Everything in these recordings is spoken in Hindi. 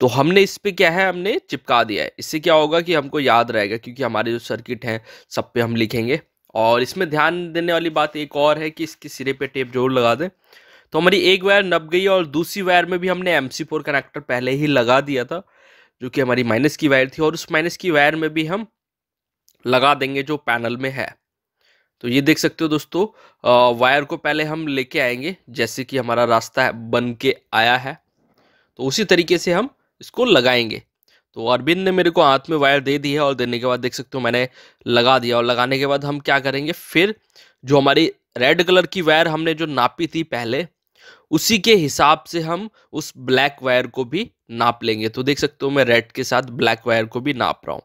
तो हमने इस पर क्या है हमने चिपका दिया है इससे क्या होगा कि हमको याद रहेगा क्योंकि हमारे जो सर्किट हैं सब पे हम लिखेंगे और इसमें ध्यान देने वाली बात एक और है कि इसके सिरे पे टेप जरूर लगा दें तो हमारी एक वायर नप गई और दूसरी वायर में भी हमने एम कनेक्टर पहले ही लगा दिया था जो कि हमारी माइनस की वायर थी और उस माइनस की वायर में भी हम लगा देंगे जो पैनल में है तो ये देख सकते हो दोस्तों वायर को पहले हम लेके आएंगे जैसे कि हमारा रास्ता बन के आया है तो उसी तरीके से हम इसको लगाएंगे तो अरविंद ने मेरे को हाथ में वायर दे दी है और देने के बाद देख सकते हो मैंने लगा दिया और लगाने के बाद हम क्या करेंगे फिर जो हमारी रेड कलर की वायर हमने जो नापी थी पहले उसी के हिसाब से हम उस ब्लैक वायर को भी नाप लेंगे तो देख सकते हो मैं रेड के साथ ब्लैक वायर को भी नाप रहा हूँ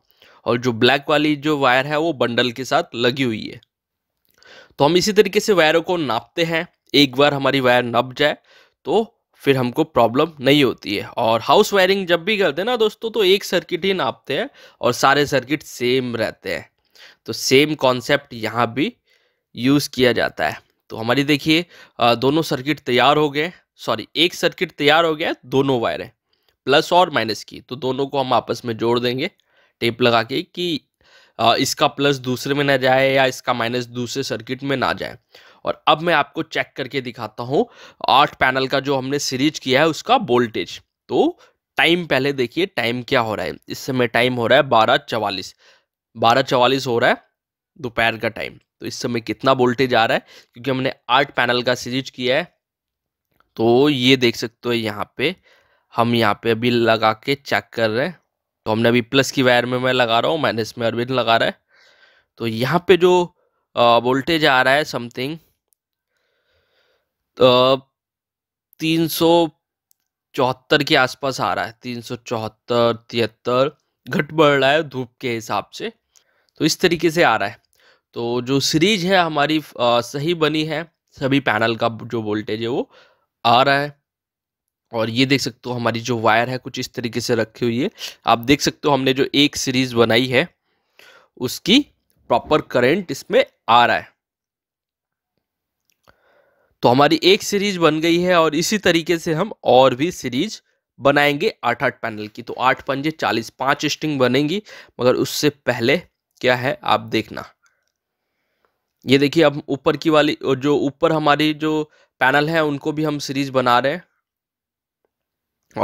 और जो ब्लैक वाली जो वायर है वो बंडल के साथ लगी हुई है तो हम इसी तरीके से वायरों को नापते हैं एक बार हमारी वायर नप जाए तो फिर हमको प्रॉब्लम नहीं होती है और हाउस वायरिंग जब भी करते हैं ना दोस्तों तो एक सर्किट ही नापते हैं और सारे सर्किट सेम रहते हैं तो सेम कॉन्सेप्ट यहाँ भी यूज़ किया जाता है तो हमारी देखिए दोनों सर्किट तैयार हो गए सॉरी एक सर्किट तैयार हो गया दोनों वायरें प्लस और माइनस की तो दोनों को हम आपस में जोड़ देंगे टेप लगा के कि इसका प्लस दूसरे में ना जाए या इसका माइनस दूसरे सर्किट में ना जाए और अब मैं आपको चेक करके दिखाता हूँ आठ पैनल का जो हमने सीरीज किया है उसका वोल्टेज तो टाइम पहले देखिए टाइम क्या हो रहा है इस समय टाइम हो रहा है बारह चवालीस बारह चवालीस हो रहा है दोपहर का टाइम तो इस समय कितना वोल्टेज आ रहा है क्योंकि हमने आठ पैनल का सीरीज किया है तो ये देख सकते हो यहाँ पे हम यहाँ पे अभी लगा के चेक कर रहे हैं तो हमने अभी प्लस की वायर में मैं लगा रहा हूँ माइनस में अरविंद लगा रहा है तो यहाँ पे जो वोल्टेज आ रहा है समथिंग तीन सौ चौहत्तर के आसपास आ रहा है तीन सौ चौहत्तर तिहत्तर घट बढ़ रहा है धूप के हिसाब से तो इस तरीके से आ रहा है तो जो सीरीज है हमारी आ, सही बनी है सभी पैनल का जो वोल्टेज है वो आ रहा है और ये देख सकते हो हमारी जो वायर है कुछ इस तरीके से रखी हुई है आप देख सकते हो हमने जो एक सीरीज बनाई है उसकी प्रॉपर करेंट इसमें आ रहा है तो हमारी एक सीरीज बन गई है और इसी तरीके से हम और भी सीरीज बनाएंगे आठ आठ पैनल की तो आठ पंजे चालीस पांच स्ट्रिंग बनेंगी मगर उससे पहले क्या है आप देखना ये देखिए अब ऊपर की वाली जो ऊपर हमारी जो पैनल है उनको भी हम सीरीज बना रहे हैं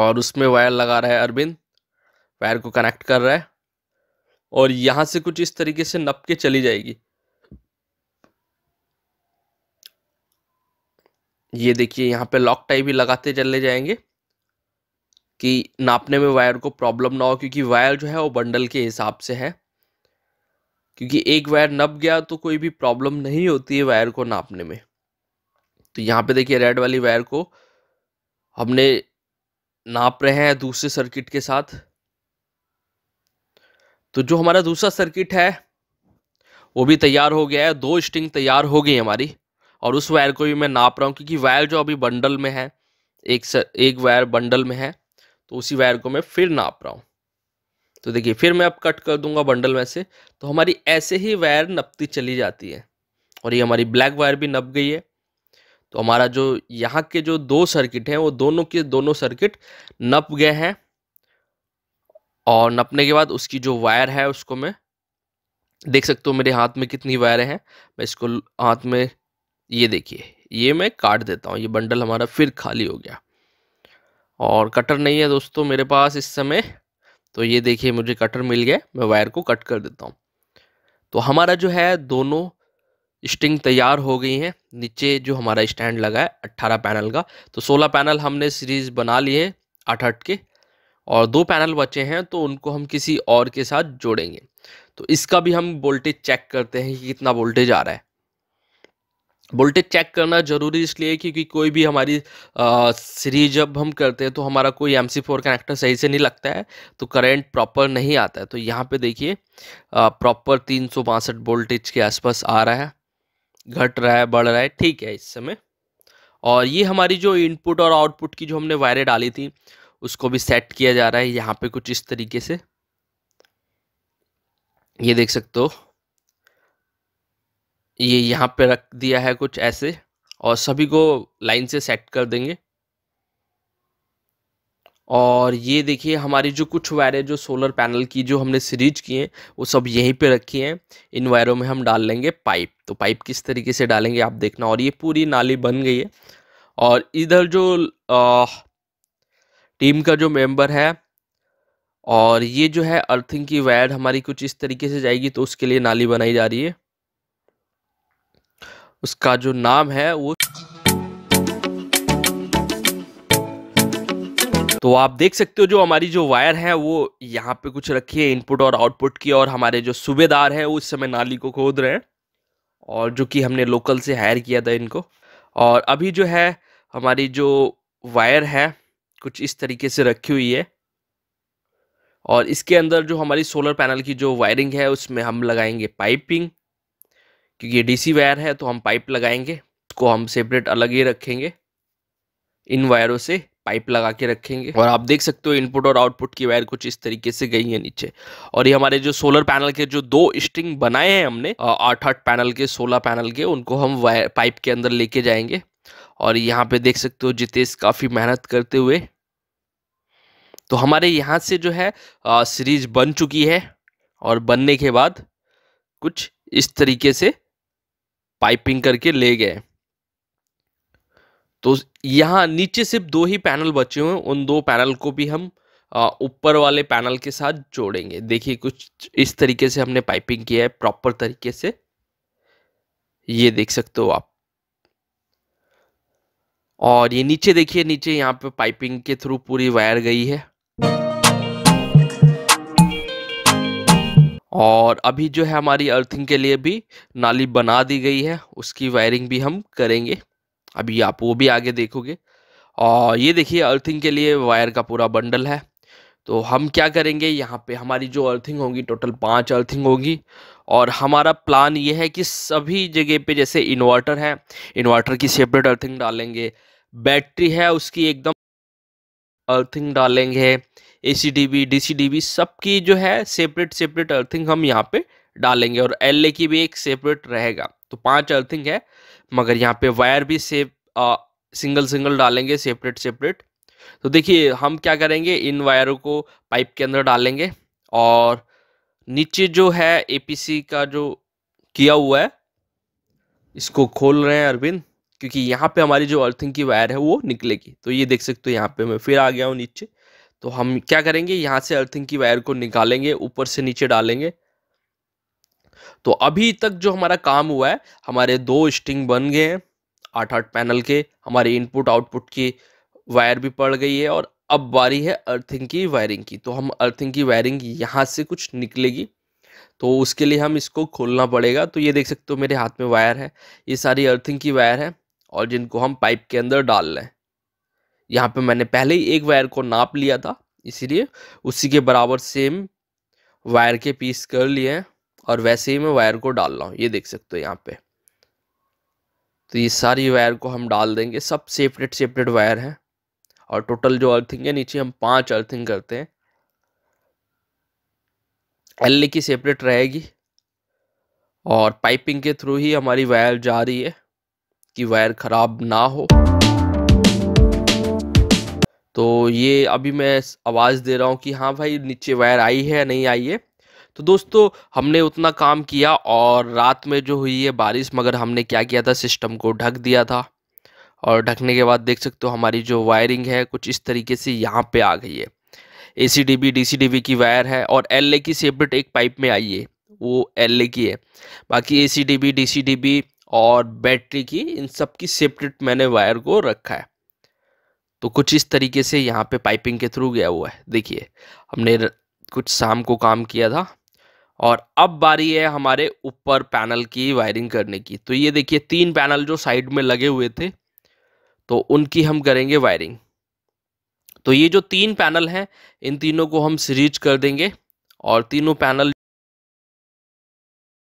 और उसमें वायर लगा रहा है अरविंद वायर को कनेक्ट कर रहा है और यहाँ से कुछ इस तरीके से नप के चली जाएगी ये देखिए यहाँ पे लॉक टाइप भी लगाते चले जाएंगे कि नापने में वायर को प्रॉब्लम ना हो क्योंकि वायर जो है वो बंडल के हिसाब से है क्योंकि एक वायर नप गया तो कोई भी प्रॉब्लम नहीं होती है वायर को नापने में तो यहाँ पे देखिए रेड वाली वायर को हमने नाप रहे हैं दूसरे सर्किट के साथ तो जो हमारा दूसरा सर्किट है वो भी तैयार हो गया है दो स्टिंग तैयार हो गई हमारी और उस वायर को भी मैं नाप रहा हूँ क्योंकि वायर जो अभी बंडल में है एक सर एक वायर बंडल में है तो उसी वायर को मैं फिर नाप रहा हूँ तो देखिए फिर मैं अब कट कर दूंगा बंडल में से तो हमारी ऐसे ही वायर नपती चली जाती है और ये हमारी ब्लैक वायर भी नप गई है तो हमारा जो यहाँ के जो दो सर्किट हैं वो दोनों के दोनों सर्किट नप गए हैं और नपने के बाद उसकी जो वायर है उसको मैं देख सकते हो मेरे हाथ में कितनी वायरें हैं मैं इसको हाथ में ये देखिए ये मैं काट देता हूँ ये बंडल हमारा फिर खाली हो गया और कटर नहीं है दोस्तों मेरे पास इस समय तो ये देखिए मुझे कटर मिल गया मैं वायर को कट कर देता हूँ तो हमारा जो है दोनों स्टिंग तैयार हो गई हैं नीचे जो हमारा स्टैंड लगा है अट्ठारह पैनल का तो सोलह पैनल हमने सीरीज़ बना लिए आठ आठ के और दो पैनल बचे हैं तो उनको हम किसी और के साथ जोड़ेंगे तो इसका भी हम वोल्टेज चेक करते हैं कि कितना वोल्टेज आ रहा है वोल्टेज चेक करना जरूरी इसलिए क्योंकि कोई भी हमारी सीरीज जब हम करते हैं तो हमारा कोई एम सी फोर कनेक्टर सही से नहीं लगता है तो करंट प्रॉपर नहीं आता है तो यहाँ पे देखिए प्रॉपर तीन सौ बासठ वोल्टेज के आसपास आ रहा है घट रहा है बढ़ रहा है ठीक है इस समय और ये हमारी जो इनपुट और आउटपुट की जो हमने वायरें डाली थी उसको भी सेट किया जा रहा है यहाँ पर कुछ इस तरीके से ये देख सकते हो ये यहाँ पे रख दिया है कुछ ऐसे और सभी को लाइन से सेट कर देंगे और ये देखिए हमारी जो कुछ वायर है जो सोलर पैनल की जो हमने सीरीज की है वो सब यहीं पे रखी हैं इन वायरों में हम डाल लेंगे पाइप तो पाइप किस तरीके से डालेंगे आप देखना और ये पूरी नाली बन गई है और इधर जो आ, टीम का जो मेंबर है और ये जो है अर्थिंग की वायर हमारी कुछ इस तरीके से जाएगी तो उसके लिए नाली बनाई जा रही है उसका जो नाम है वो तो आप देख सकते हो जो हमारी जो वायर है वो यहाँ पे कुछ रखी है इनपुट और आउटपुट की और हमारे जो सूबेदार है वो इस समय नाली को खोद रहे हैं और जो कि हमने लोकल से हायर किया था इनको और अभी जो है हमारी जो वायर है कुछ इस तरीके से रखी हुई है और इसके अंदर जो हमारी सोलर पैनल की जो वायरिंग है उसमें हम लगाएंगे पाइपिंग क्योंकि ये डीसी वायर है तो हम पाइप लगाएंगे इसको हम सेपरेट अलग ही रखेंगे इन वायरों से पाइप लगा के रखेंगे और आप देख सकते हो इनपुट और आउटपुट की वायर कुछ इस तरीके से गई है नीचे और ये हमारे जो सोलर पैनल के जो दो स्ट्रिंग बनाए हैं हमने आठ आठ पैनल के सोलह पैनल के उनको हम वायर पाइप के अंदर लेके जाएंगे और यहाँ पे देख सकते हो जितेश काफ़ी मेहनत करते हुए तो हमारे यहाँ से जो है सीरीज बन चुकी है और बनने के बाद कुछ इस तरीके से पाइपिंग करके ले गए तो यहाँ नीचे सिर्फ दो ही पैनल बचे हुए उन दो पैनल को भी हम ऊपर वाले पैनल के साथ जोड़ेंगे देखिए कुछ इस तरीके से हमने पाइपिंग किया है प्रॉपर तरीके से ये देख सकते हो आप और ये नीचे देखिए नीचे यहाँ पे पाइपिंग के थ्रू पूरी वायर गई है और अभी जो है हमारी अर्थिंग के लिए भी नाली बना दी गई है उसकी वायरिंग भी हम करेंगे अभी आप वो भी आगे देखोगे और ये देखिए अर्थिंग के लिए वायर का पूरा बंडल है तो हम क्या करेंगे यहाँ पे हमारी जो अर्थिंग होगी टोटल पाँच अर्थिंग होगी और हमारा प्लान ये है कि सभी जगह पे जैसे इन्वर्टर है इन्वर्टर की सेपरेट अर्थिंग डालेंगे बैटरी है उसकी एकदम अर्थिंग डालेंगे A C D B D C D B सबकी जो है सेपरेट सेपरेट अर्थिंग हम यहाँ पे डालेंगे और एल की भी एक सेपरेट रहेगा तो पांच अर्थिंग है मगर यहाँ पे वायर भी सेप आ, सिंगल सिंगल डालेंगे सेपरेट सेपरेट तो देखिए हम क्या करेंगे इन वायरों को पाइप के अंदर डालेंगे और नीचे जो है सी का जो किया हुआ है इसको खोल रहे हैं अरविंद क्योंकि यहाँ पे हमारी जो अर्थिंग की वायर है वो निकलेगी तो ये देख सकते हो यहाँ पे मैं फिर आ गया हूँ नीचे तो हम क्या करेंगे यहाँ से अर्थिंग की वायर को निकालेंगे ऊपर से नीचे डालेंगे तो अभी तक जो हमारा काम हुआ है हमारे दो स्टिंग बन गए हैं आठ आठ पैनल के हमारे इनपुट आउटपुट की वायर भी पड़ गई है और अब बारी है अर्थिंग की वायरिंग की तो हम अर्थिंग की वायरिंग यहाँ से कुछ निकलेगी तो उसके लिए हम इसको खोलना पड़ेगा तो ये देख सकते हो मेरे हाथ में वायर है ये सारी अर्थिंग की वायर है और जिनको हम पाइप के अंदर डाल लें यहाँ पे मैंने पहले ही एक वायर को नाप लिया था इसीलिए उसी के बराबर सेम वायर के पीस कर लिए हैं और वैसे ही मैं वायर को डाल रहा हूँ ये देख सकते हो यहाँ पे तो ये सारी वायर को हम डाल देंगे सब सेपरेट सेपरेट वायर हैं और टोटल जो अर्थिंग है नीचे हम पांच अर्थिंग करते हैं एल की सेपरेट रहेगी और पाइपिंग के थ्रू ही हमारी वायर जा रही है कि वायर ख़राब ना हो तो ये अभी मैं आवाज़ दे रहा हूँ कि हाँ भाई नीचे वायर आई है नहीं आई है तो दोस्तों हमने उतना काम किया और रात में जो हुई है बारिश मगर हमने क्या किया था सिस्टम को ढक दिया था और ढकने के बाद देख सकते हो हमारी जो वायरिंग है कुछ इस तरीके से यहाँ पे आ गई है A C D B D C D B की वायर है और एल ए की सेपरेट एक पाइप में आई है वो एल ए की है बाकी A C D B D C D B और बैटरी की इन सब की सेपरेट मैंने वायर को रखा है तो कुछ इस तरीके से यहाँ पे पाइपिंग के थ्रू गया हुआ है देखिए हमने कुछ शाम को काम किया था और अब बारी है हमारे ऊपर पैनल की वायरिंग करने की तो ये देखिए तीन पैनल जो साइड में लगे हुए थे तो उनकी हम करेंगे वायरिंग तो ये जो तीन पैनल हैं इन तीनों को हम सीरीज कर देंगे और तीनों पैनल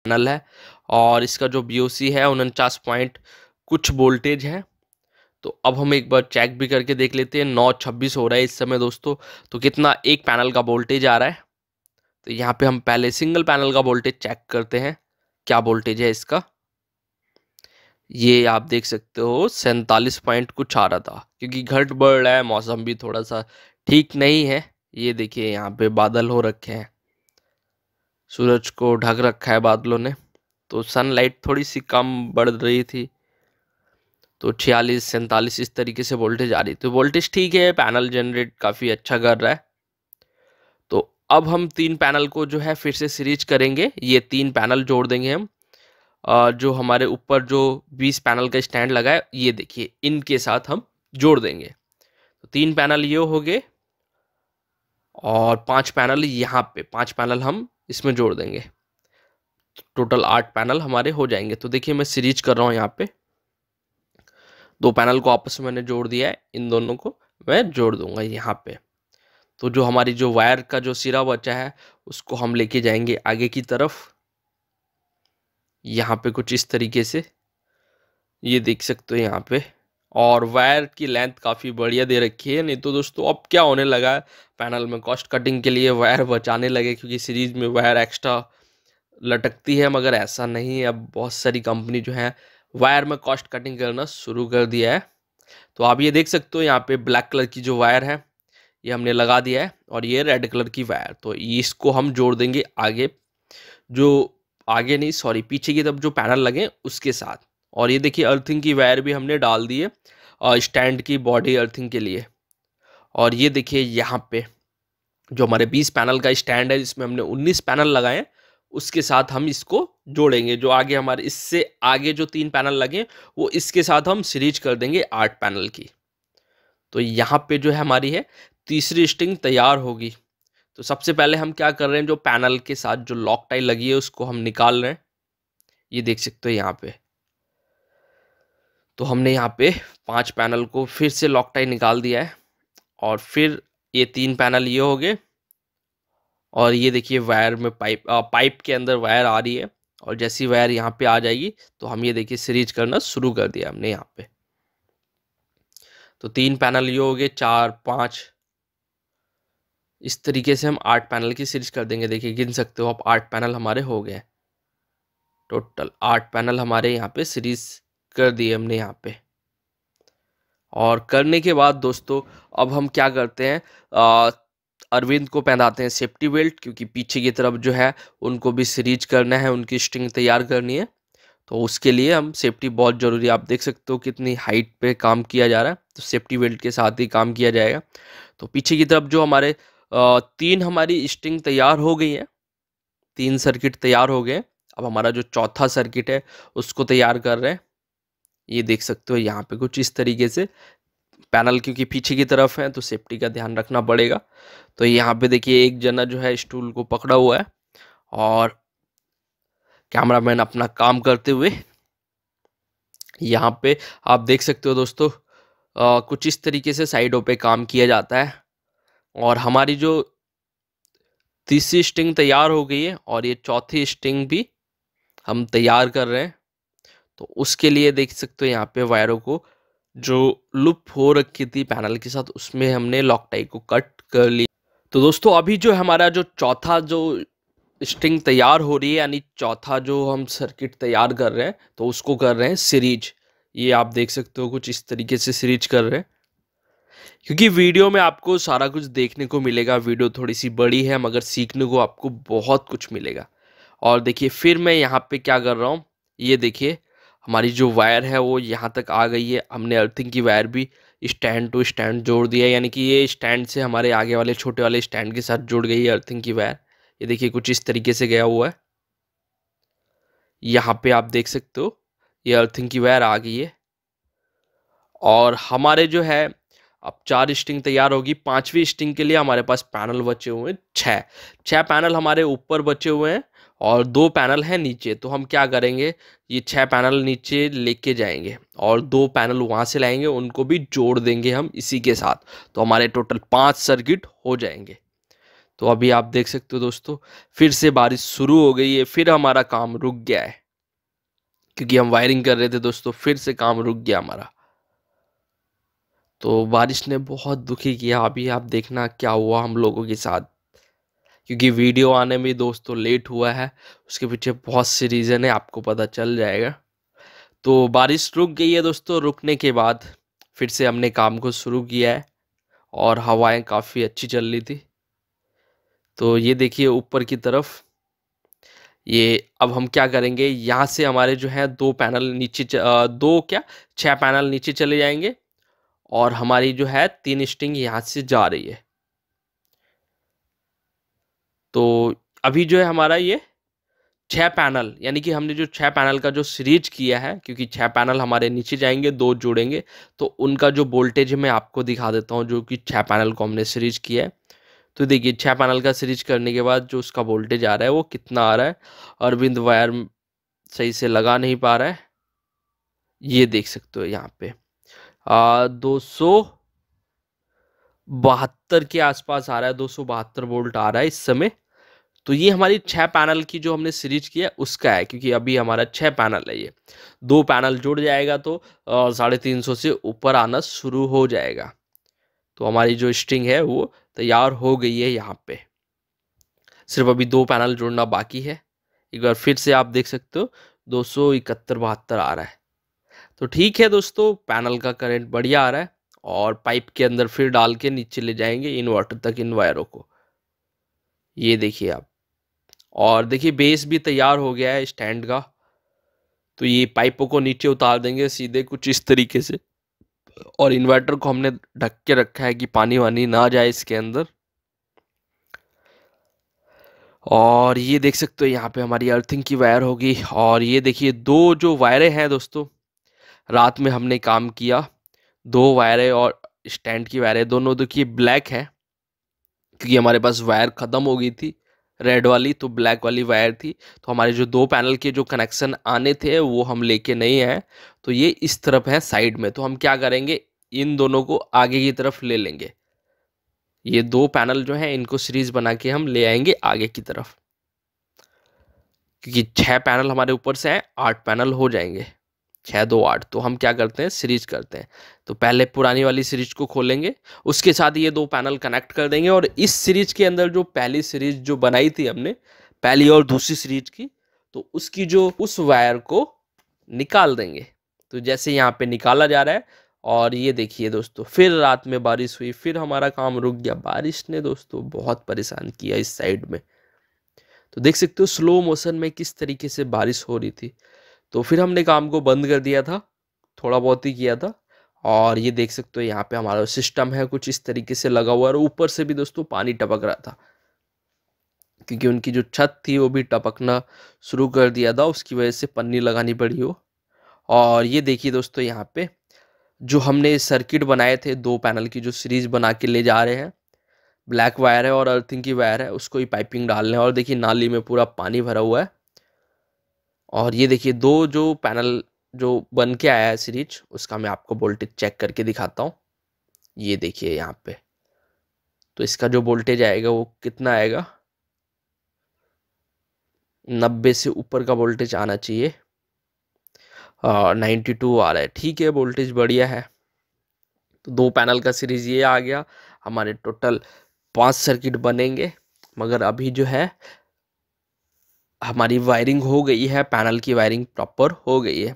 पैनल है और इसका जो बी है उनचास पॉइंट कुछ वोल्टेज है तो अब हम एक बार चेक भी करके देख लेते हैं नौ छब्बीस हो रहा है इस समय दोस्तों तो कितना एक पैनल का वोल्टेज आ रहा है तो यहाँ पे हम पहले सिंगल पैनल का वोल्टेज चेक करते हैं क्या वोल्टेज है इसका ये आप देख सकते हो सैंतालीस पॉइंट कुछ आ रहा था क्योंकि घट बढ़ रहा है मौसम भी थोड़ा सा ठीक नहीं है ये देखिए यहाँ पे बादल हो रखे हैं सूरज को ढक रखा है बादलों ने तो सनलाइट थोड़ी सी कम बढ़ रही थी तो छियालीस सैंतालीस इस तरीके से वोल्टेज आ रही तो वोल्टेज ठीक है पैनल जनरेट काफ़ी अच्छा कर रहा है तो अब हम तीन पैनल को जो है फिर से सीरीज करेंगे ये तीन पैनल जोड़ देंगे हम जो हमारे ऊपर जो बीस पैनल का स्टैंड लगा है ये देखिए इनके साथ हम जोड़ देंगे तो तीन पैनल ये हो गए और पांच पैनल यहाँ पे पांच पैनल हम इसमें जोड़ देंगे टोटल तो आठ पैनल हमारे हो जाएंगे तो देखिए मैं सीरीज कर रहा हूँ यहाँ पे दो पैनल को आपस में मैंने जोड़ दिया है इन दोनों को मैं जोड़ दूंगा यहाँ पे तो जो हमारी जो वायर का जो सिरा बचा है उसको हम लेके जाएंगे आगे की तरफ यहाँ पे कुछ इस तरीके से ये देख सकते हो यहाँ पे और वायर की लेंथ काफ़ी बढ़िया दे रखी है नहीं तो दोस्तों अब क्या होने लगा है पैनल में कॉस्ट कटिंग के लिए वायर बचाने लगे क्योंकि सीरीज़ में वायर एक्स्ट्रा लटकती है मगर ऐसा नहीं है अब बहुत सारी कंपनी जो है वायर में कॉस्ट कटिंग करना शुरू कर दिया है तो आप ये देख सकते हो यहाँ पे ब्लैक कलर की जो वायर है ये हमने लगा दिया है और ये रेड कलर की वायर तो इसको हम जोड़ देंगे आगे जो आगे नहीं सॉरी पीछे की तरफ जो पैनल लगे उसके साथ और ये देखिए अर्थिंग की वायर भी हमने डाल दी है स्टैंड की बॉडी अर्थिंग के लिए और ये देखिए यहाँ पे जो हमारे 20 पैनल का स्टैंड है जिसमें हमने 19 पैनल लगाए हैं उसके साथ हम इसको जोड़ेंगे जो आगे हमारे इससे आगे जो तीन पैनल लगे वो इसके साथ हम सीरीज कर देंगे आठ पैनल की तो यहाँ पे जो है हमारी है तीसरी स्ट्रिंग तैयार होगी तो सबसे पहले हम क्या कर रहे हैं जो पैनल के साथ जो लॉक टाई लगी है उसको हम निकाल रहे हैं ये देख सकते हो यहाँ पे तो हमने यहाँ पे पांच पैनल को फिर से लॉक टाई निकाल दिया है और फिर ये तीन पैनल ये हो गए और ये देखिए वायर में पाइप पाइप के अंदर वायर आ रही है और जैसी वायर यहाँ पे आ जाएगी तो हम ये देखिए सीरीज करना शुरू कर दिया हमने यहाँ पे तो तीन पैनल ये हो गए चार पाँच इस तरीके से हम आठ पैनल की सीरीज कर देंगे देखिए गिन सकते हो आप आठ पैनल हमारे हो गए टोटल आठ पैनल हमारे यहाँ पे सीरीज कर दिए हमने यहाँ पे और करने के बाद दोस्तों अब हम क्या करते हैं आ, अरविंद को पहनाते हैं सेफ्टी बेल्ट क्योंकि पीछे की तरफ जो है उनको भी सीरीज करना है उनकी स्ट्रिंग तैयार करनी है तो उसके लिए हम सेफ्टी बहुत ज़रूरी आप देख सकते हो कितनी हाइट पे काम किया जा रहा है तो सेफ्टी बेल्ट के साथ ही काम किया जाएगा तो पीछे की तरफ जो हमारे तीन हमारी स्ट्रिंग तैयार हो गई है तीन सर्किट तैयार हो गए अब हमारा जो चौथा सर्किट है उसको तैयार कर रहे हैं ये देख सकते हो यहाँ पे कुछ इस तरीके से पैनल क्योंकि पीछे की तरफ है तो सेफ्टी का ध्यान रखना पड़ेगा तो यहाँ पे देखिए एक जना जो है स्टूल को पकड़ा हुआ है और कैमरामैन अपना काम करते हुए यहाँ पे आप देख सकते हो दोस्तों आ, कुछ इस तरीके से साइडों पे काम किया जाता है और हमारी जो तीसरी स्टिंग तैयार हो गई है और ये चौथी स्टिंग भी हम तैयार कर रहे हैं तो उसके लिए देख सकते हो यहाँ पे वायरों को जो लुप हो रखी थी पैनल के साथ उसमें हमने लॉकटाई को कट कर लिया तो दोस्तों अभी जो हमारा जो चौथा जो स्ट्रिंग तैयार हो रही है यानी चौथा जो हम सर्किट तैयार कर रहे हैं तो उसको कर रहे हैं सीरीज ये आप देख सकते हो कुछ इस तरीके से सीरीज कर रहे हैं क्योंकि वीडियो में आपको सारा कुछ देखने को मिलेगा वीडियो थोड़ी सी बड़ी है मगर सीखने को आपको बहुत कुछ मिलेगा और देखिए फिर मैं यहाँ पे क्या कर रहा हूँ ये देखिए हमारी जो वायर है वो यहाँ तक आ गई है हमने अर्थिंग की वायर भी स्टैंड टू स्टैंड जोड़ दिया यानी कि ये स्टैंड से हमारे आगे वाले छोटे वाले स्टैंड के साथ जुड़ गई है अर्थिंग की वायर ये देखिए कुछ इस तरीके से गया हुआ है यहाँ पे आप देख सकते हो ये अर्थिंग की वायर आ गई है और हमारे जो है अब चार स्टिंग तैयार होगी पांचवी स्टिंग के लिए हमारे पास पैनल बचे हुए हैं छः छः पैनल हमारे ऊपर बचे हुए हैं और दो पैनल हैं नीचे तो हम क्या करेंगे ये छह पैनल नीचे लेके जाएंगे और दो पैनल वहाँ से लाएंगे उनको भी जोड़ देंगे हम इसी के साथ तो हमारे टोटल पांच सर्किट हो जाएंगे तो अभी आप देख सकते हो दोस्तों फिर से बारिश शुरू हो गई है फिर हमारा काम रुक गया है क्योंकि हम वायरिंग कर रहे थे दोस्तों फिर से काम रुक गया हमारा तो बारिश ने बहुत दुखी किया अभी आप देखना क्या हुआ हम लोगों के साथ क्योंकि वीडियो आने में दोस्तों तो लेट हुआ है उसके पीछे बहुत से रीज़न है आपको पता चल जाएगा तो बारिश रुक गई है दोस्तों रुकने के बाद फिर से हमने काम को शुरू किया है और हवाएं काफ़ी अच्छी चल रही थी तो ये देखिए ऊपर की तरफ ये अब हम क्या करेंगे यहाँ से हमारे जो है दो पैनल नीचे दो क्या छः पैनल नीचे चले जाएंगे और हमारी जो है तीन स्टिंग यहाँ से जा रही है तो अभी जो है हमारा ये छः पैनल यानी कि हमने जो छः पैनल का जो सीरीज किया है क्योंकि छः पैनल हमारे नीचे जाएंगे दो जुड़ेंगे तो उनका जो वोल्टेज है मैं आपको दिखा देता हूँ जो कि छः पैनल को हमने सीरीज किया है तो देखिए छः पैनल का सीरीज करने के बाद जो उसका वोल्टेज आ रहा है वो कितना आ रहा है अरविंद वायर सही से लगा नहीं पा रहा है ये देख सकते हो यहाँ पे आ, दो सौ बहत्तर के आसपास आ रहा है दो सौ बहत्तर वोल्ट आ रहा है इस समय तो ये हमारी छः पैनल की जो हमने सीरीज किया है उसका है क्योंकि अभी हमारा छः पैनल है ये दो पैनल जुड़ जाएगा तो साढ़े तीन सौ से ऊपर आना शुरू हो जाएगा तो हमारी जो स्ट्रिंग है वो तैयार हो गई है यहाँ पे सिर्फ अभी दो पैनल जुड़ना बाकी है एक बार फिर से आप देख सकते हो दो सौ इकहत्तर बहत्तर आ रहा है तो ठीक है दोस्तों पैनल का करेंट बढ़िया आ रहा है और पाइप के अंदर फिर डाल के नीचे ले जाएंगे इन्वर्टर तक इन वायरों को ये देखिए आप और देखिए बेस भी तैयार हो गया है स्टैंड का तो ये पाइपों को नीचे उतार देंगे सीधे कुछ इस तरीके से और इन्वर्टर को हमने ढक के रखा है कि पानी वानी ना जाए इसके अंदर और ये देख सकते हो यहाँ पे हमारी अर्थिंग की वायर होगी और ये देखिए दो जो वायरें हैं दोस्तों रात में हमने काम किया दो वायरें और स्टैंड की वायरें दोनों देखिए ब्लैक हैं क्योंकि हमारे पास वायर ख़त्म हो गई थी रेड वाली तो ब्लैक वाली वायर थी तो हमारे जो दो पैनल के जो कनेक्शन आने थे वो हम लेके नहीं आए तो ये इस तरफ है साइड में तो हम क्या करेंगे इन दोनों को आगे की तरफ ले लेंगे ये दो पैनल जो हैं इनको सीरीज बना के हम ले आएंगे आगे की तरफ क्योंकि छः पैनल हमारे ऊपर से हैं आठ पैनल हो जाएंगे छः दो आठ तो हम क्या करते हैं सीरीज करते हैं तो पहले पुरानी वाली सीरीज को खोलेंगे उसके साथ ये दो पैनल कनेक्ट कर देंगे और इस सीरीज के अंदर जो पहली सीरीज जो बनाई थी हमने पहली और दूसरी सीरीज की तो उसकी जो उस वायर को निकाल देंगे तो जैसे यहाँ पे निकाला जा रहा है और ये देखिए दोस्तों फिर रात में बारिश हुई फिर हमारा काम रुक गया बारिश ने दोस्तों बहुत परेशान किया इस साइड में तो देख सकते हो स्लो मोशन में किस तरीके से बारिश हो रही थी तो फिर हमने काम को बंद कर दिया था थोड़ा बहुत ही किया था और ये देख सकते हो यहाँ पे हमारा सिस्टम है कुछ इस तरीके से लगा हुआ और ऊपर से भी दोस्तों पानी टपक रहा था क्योंकि उनकी जो छत थी वो भी टपकना शुरू कर दिया था उसकी वजह से पन्नी लगानी पड़ी हो और ये देखिए दोस्तों यहाँ पे जो हमने सर्किट बनाए थे दो पैनल की जो सीरीज बना के ले जा रहे हैं ब्लैक वायर है और अर्थिंग की वायर है उसको ही पाइपिंग डालना है और देखिए नाली में पूरा पानी भरा हुआ है और ये देखिए दो जो पैनल जो बन के आया है सीरीज उसका मैं आपको वोल्टेज चेक करके दिखाता हूँ ये देखिए यहाँ पे तो इसका जो वोल्टेज आएगा वो कितना आएगा नब्बे से ऊपर का वोल्टेज आना चाहिए नाइन्टी टू आ रहा है ठीक है वोल्टेज बढ़िया है तो दो पैनल का सीरीज ये आ गया हमारे टोटल पांच सर्किट बनेंगे मगर अभी जो है हमारी वायरिंग हो गई है पैनल की वायरिंग प्रॉपर हो गई है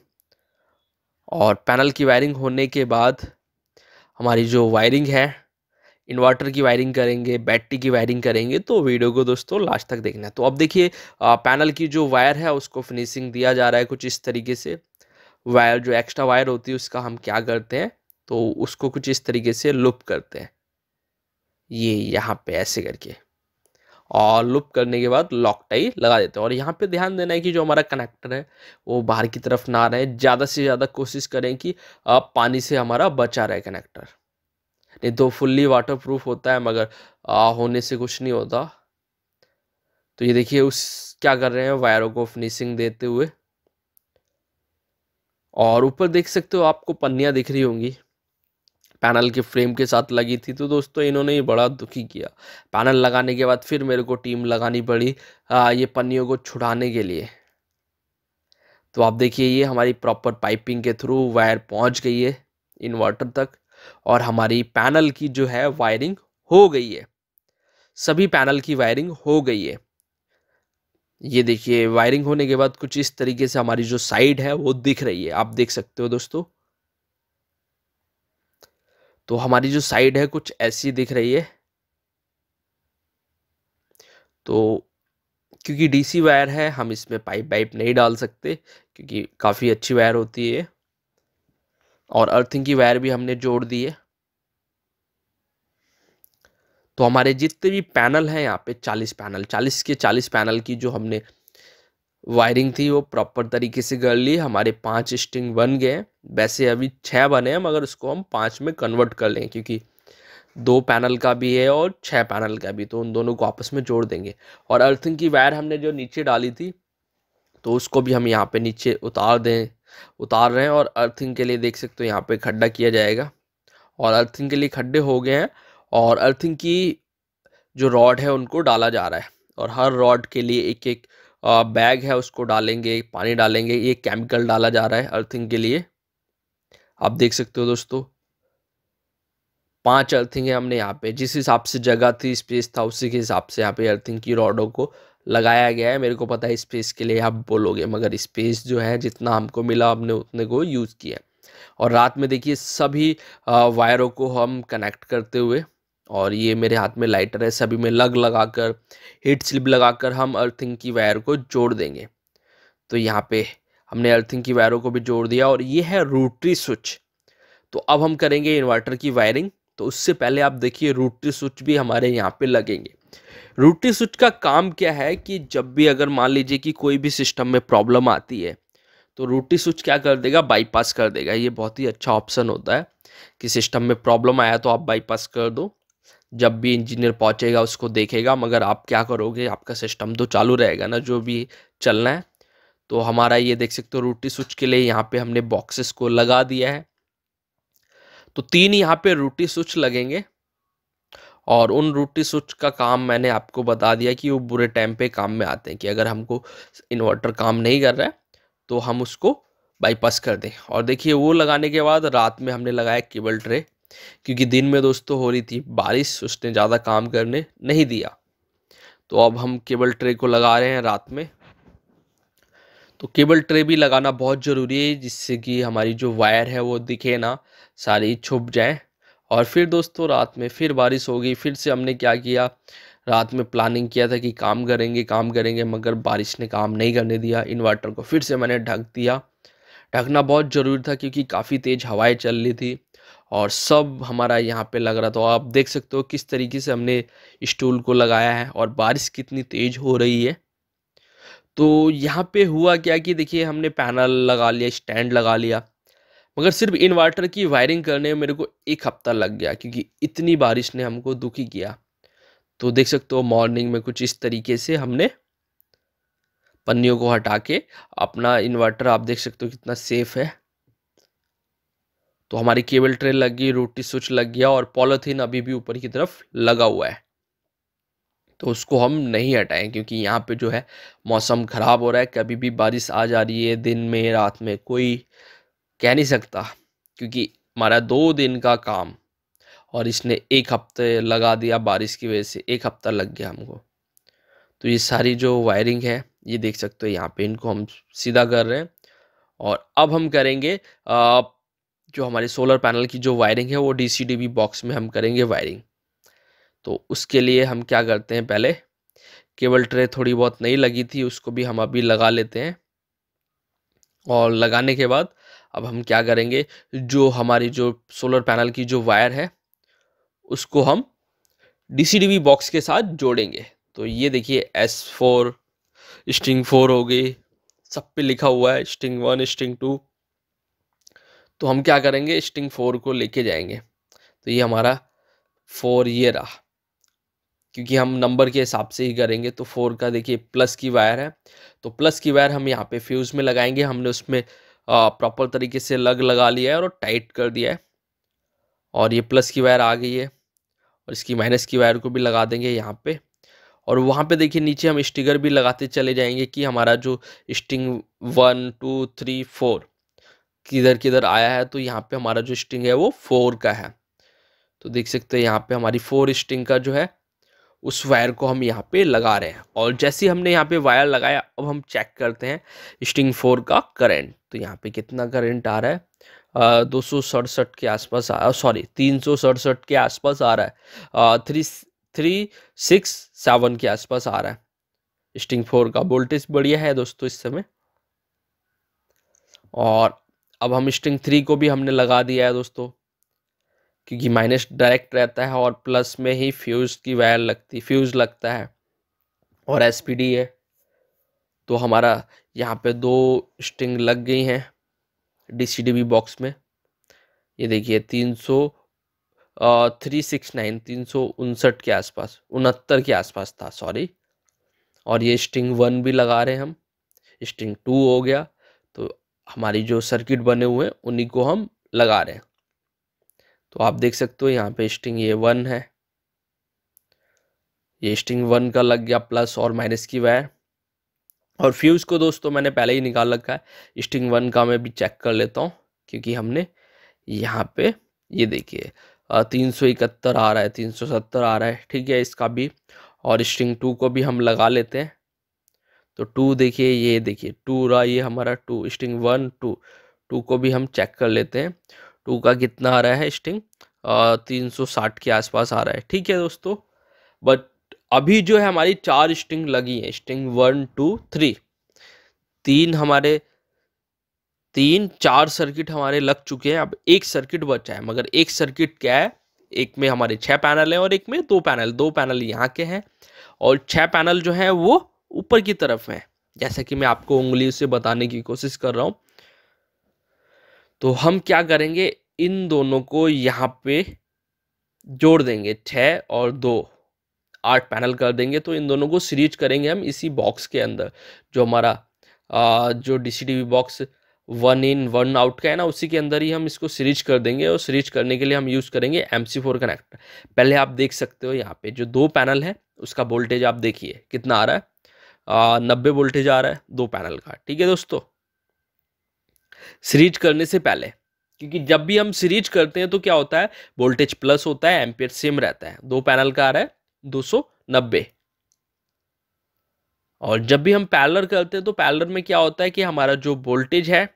और पैनल की वायरिंग होने के बाद हमारी जो वायरिंग है इन्वर्टर की वायरिंग करेंगे बैटरी की वायरिंग करेंगे तो वीडियो को दोस्तों लास्ट तक देखना है तो अब देखिए पैनल की जो वायर है उसको फिनिशिंग दिया जा रहा है कुछ इस तरीके से वायर जो एक्स्ट्रा वायर होती है उसका हम क्या करते हैं तो उसको कुछ इस तरीके से लुप करते हैं ये यहाँ पे ऐसे करके और लुप करने के बाद लॉक टाई लगा देते हैं और यहाँ पे ध्यान देना है कि जो हमारा कनेक्टर है वो बाहर की तरफ ना रहे ज़्यादा से ज़्यादा कोशिश करें कि आप पानी से हमारा बचा रहे कनेक्टर नहीं तो फुल्ली वाटर प्रूफ होता है मगर आ, होने से कुछ नहीं होता तो ये देखिए उस क्या कर रहे हैं वायरों को फिनिशिंग देते हुए और ऊपर देख सकते हो आपको पन्नियाँ दिख रही होंगी पैनल के फ्रेम के साथ लगी थी तो दोस्तों इन्होंने ये बड़ा दुखी किया पैनल लगाने के बाद फिर मेरे को टीम लगानी पड़ी आ, ये पन्नियों को छुड़ाने के लिए तो आप देखिए ये हमारी प्रॉपर पाइपिंग के थ्रू वायर पहुंच गई है इन्वर्टर तक और हमारी पैनल की जो है वायरिंग हो गई है सभी पैनल की वायरिंग हो गई है ये देखिए वायरिंग होने के बाद कुछ इस तरीके से हमारी जो साइड है वो दिख रही है आप देख सकते हो दोस्तों तो हमारी जो साइड है कुछ ऐसी दिख रही है तो क्योंकि डीसी वायर है हम इसमें पाइप वाइप नहीं डाल सकते क्योंकि काफ़ी अच्छी वायर होती है और अर्थिंग की वायर भी हमने जोड़ दी है तो हमारे जितने भी पैनल हैं यहाँ पे चालीस पैनल चालीस के चालीस पैनल की जो हमने वायरिंग थी वो प्रॉपर तरीके से कर ली हमारे पांच स्ट्रिंग बन गए वैसे अभी छः बने हैं मगर उसको हम पाँच में कन्वर्ट कर लें क्योंकि दो पैनल का भी है और छः पैनल का भी तो उन दोनों को आपस में जोड़ देंगे और अर्थिंग की वायर हमने जो नीचे डाली थी तो उसको भी हम यहाँ पे नीचे उतार दें उतार रहे हैं और अर्थिंग के लिए देख सकते हो यहाँ पे खड्डा किया जाएगा और अर्थिंग के लिए खड्डे हो गए हैं और अर्थिंग की जो रॉड है उनको डाला जा रहा है और हर रॉड के लिए एक एक बैग है उसको डालेंगे पानी डालेंगे ये केमिकल डाला जा रहा है अर्थिंग के लिए आप देख सकते हो दोस्तों पांच अर्थिंग है हमने यहाँ पे जिस हिसाब से जगह थी स्पेस था उसी के हिसाब से यहाँ पे अर्थिंग की रॉडों को लगाया गया है मेरे को पता है स्पेस के लिए आप बोलोगे मगर स्पेस जो है जितना हमको मिला हमने उतने को यूज़ किया और रात में देखिए सभी वायरों को हम कनेक्ट करते हुए और ये मेरे हाथ में लाइटर है सभी में लग लगाकर हीट स्लिप लगाकर हम अर्थिंग की वायर को जोड़ देंगे तो यहाँ पे हमने अर्थिंग की वायरों को भी जोड़ दिया और ये है रूटरी स्विच तो अब हम करेंगे इन्वर्टर की वायरिंग तो उससे पहले आप देखिए रूटरी स्विच भी हमारे यहाँ पे लगेंगे रूटरी स्विच का काम क्या है कि जब भी अगर मान लीजिए कि कोई भी सिस्टम में प्रॉब्लम आती है तो रूटरी स्विच क्या कर देगा बाईपास कर देगा ये बहुत ही अच्छा ऑप्शन होता है कि सिस्टम में प्रॉब्लम आया तो आप बाईपास कर दो जब भी इंजीनियर पहुँचेगा उसको देखेगा मगर आप क्या करोगे आपका सिस्टम तो चालू रहेगा ना जो भी चलना है तो हमारा ये देख सकते हो रोटी स्विच के लिए यहाँ पे हमने बॉक्सेस को लगा दिया है तो तीन यहाँ पे रोटी स्विच लगेंगे और उन रोटी स्विच का काम मैंने आपको बता दिया कि वो बुरे टाइम पे काम में आते हैं कि अगर हमको इन्वर्टर काम नहीं कर रहा है तो हम उसको बाईपास कर दें और देखिए वो लगाने के बाद रात में हमने लगाया केबल ट्रे क्योंकि दिन में दोस्तों तो हो रही थी बारिश उसने ज़्यादा काम करने नहीं दिया तो अब हम केबल ट्रे को लगा रहे हैं रात में तो केबल ट्रे भी लगाना बहुत ज़रूरी है जिससे कि हमारी जो वायर है वो दिखे ना सारी छुप जाए और फिर दोस्तों रात में फिर बारिश हो गई फिर से हमने क्या किया रात में प्लानिंग किया था कि काम करेंगे काम करेंगे मगर बारिश ने काम नहीं करने दिया इन्वर्टर को फिर से मैंने ढक दिया ढकना बहुत ज़रूरी था क्योंकि काफ़ी तेज़ हवाएं चल रही थी और सब हमारा यहाँ पे लग रहा था आप देख सकते हो किस तरीके से हमने स्टूल को लगाया है और बारिश कितनी तेज़ हो रही है तो यहाँ पे हुआ क्या कि देखिए हमने पैनल लगा लिया स्टैंड लगा लिया मगर सिर्फ इन्वर्टर की वायरिंग करने में मेरे को एक हफ्ता लग गया क्योंकि इतनी बारिश ने हमको दुखी किया तो देख सकते हो मॉर्निंग में कुछ इस तरीके से हमने पन्नियों को हटा के अपना इन्वर्टर आप देख सकते हो कितना सेफ़ है तो हमारी केबल ट्रे लग गई रोटी स्विच लग गया और पॉलिथीन अभी भी ऊपर की तरफ लगा हुआ है तो उसको हम नहीं हटाएं क्योंकि यहाँ पे जो है मौसम ख़राब हो रहा है कभी भी बारिश आ जा रही है दिन में रात में कोई कह नहीं सकता क्योंकि हमारा दो दिन का काम और इसने एक हफ्ते लगा दिया बारिश की वजह से एक हफ्ता लग गया हमको तो ये सारी जो वायरिंग है ये देख सकते हो यहाँ पे इनको हम सीधा कर रहे हैं और अब हम करेंगे आ, जो हमारे सोलर पैनल की जो वायरिंग है वो D C D B box में हम करेंगे वायरिंग तो उसके लिए हम क्या करते हैं पहले केबल ट्रे थोड़ी बहुत नहीं लगी थी उसको भी हम अभी लगा लेते हैं और लगाने के बाद अब हम क्या करेंगे जो हमारी जो सोलर पैनल की जो वायर है उसको हम डी बॉक्स के साथ जोड़ेंगे तो ये देखिए एस फोर स्ट्रिंग फोर हो गई सब पे लिखा हुआ है स्ट्रिंग वन स्ट्रिंग टू तो हम क्या करेंगे स्टिंग फोर को लेके जाएंगे तो ये हमारा फोर ये रहा क्योंकि हम नंबर के हिसाब से ही करेंगे तो फोर का देखिए प्लस की वायर है तो प्लस की वायर हम यहाँ पे फ्यूज़ में लगाएंगे हमने उसमें प्रॉपर तरीके से लग लगा लिया है और टाइट कर दिया है और ये प्लस की वायर आ गई है और इसकी माइनस की वायर को भी लगा देंगे यहाँ पे और वहाँ पे देखिए नीचे हम स्टिकर भी लगाते चले जाएंगे कि हमारा जो string one two three four किधर किधर आया है तो यहाँ पे हमारा जो स्ट्रिंग है वो फोर का है तो देख सकते हैं यहाँ पे हमारी फोर स्ट्रिंग का जो है उस वायर को हम यहाँ पे लगा रहे हैं और जैसे हमने यहाँ पे वायर लगाया अब हम चेक करते हैं स्ट्रिंग फोर का करंट तो यहाँ पे कितना करंट आ रहा है दो सौ सड़सठ के आसपास आ सॉरी तीन सौ सड़सठ के आसपास आ रहा है थ्री थ्री सिक्स सेवन के आसपास आ रहा है स्टिंग फोर का वोल्टेज बढ़िया है दोस्तों इस समय और अब हम स्ट्रिंग थ्री को भी हमने लगा दिया है दोस्तों क्योंकि माइनस डायरेक्ट रहता है और प्लस में ही फ्यूज़ की वायर लगती फ्यूज़ लगता है और एस है तो हमारा यहाँ पे दो स्ट्रिंग लग गई हैं डी बॉक्स में ये देखिए तीन सौ थ्री सिक्स नाइन तीन सौ उनसठ के आसपास उनहत्तर के आसपास था सॉरी और ये स्ट्रिंग वन भी लगा रहे हैं हम स्ट्रिंग टू हो गया तो हमारी जो सर्किट बने हुए हैं उन्हीं को हम लगा रहे हैं तो आप देख सकते हो यहाँ पे स्टिंग ये वन है ये स्टिंग वन का लग गया प्लस और माइनस की वायर और फ्यूज़ को दोस्तों मैंने पहले ही निकाल रखा है स्टिंग वन का मैं भी चेक कर लेता हूँ क्योंकि हमने यहाँ पे ये देखिए तीन सौ इकहत्तर आ रहा है तीन सौ सत्तर आ रहा है ठीक है इसका भी और स्ट्रिंग टू को भी हम लगा लेते हैं तो टू देखिए ये देखिए टू रहा ये हमारा two string one two two को भी हम चेक कर लेते हैं टू का कितना आ रहा है स्ट्रिंग तीन सौ साठ के आसपास आ रहा है ठीक है दोस्तों बट अभी जो है हमारी चार स्ट्रिंग लगी है स्ट्रिंग वन टू थ्री तीन हमारे तीन चार सर्किट हमारे लग चुके हैं अब एक सर्किट बचा है मगर एक सर्किट क्या है एक में हमारे छः पैनल हैं और एक में दो पैनल दो पैनल यहाँ के हैं और छः पैनल जो हैं वो ऊपर की तरफ है जैसा कि मैं आपको उंगली से बताने की कोशिश कर रहा हूँ तो हम क्या करेंगे इन दोनों को यहाँ पे जोड़ देंगे छः और दो आठ पैनल कर देंगे तो इन दोनों को सीरीज करेंगे हम इसी बॉक्स के अंदर जो हमारा आ, जो D C box one in one out का है ना उसी के अंदर ही हम इसको सीरीज कर देंगे और सीरीज करने के लिए हम यूज़ करेंगे एम सी फोर कनेक्टर पहले आप देख सकते हो यहाँ पे जो दो पैनल है उसका वोल्टेज आप देखिए कितना आ रहा है नब्बे वोल्टेज आ रहा है दो पैनल का ठीक है दोस्तों सीरीज करने से पहले क्योंकि जब भी हम सीरीज करते हैं तो क्या होता है वोल्टेज प्लस होता है एम्पियर सेम रहता है दो पैनल का आ रहा है दो सौ नब्बे और जब भी हम पैलर करते हैं तो पैलर में क्या होता है कि हमारा जो वोल्टेज है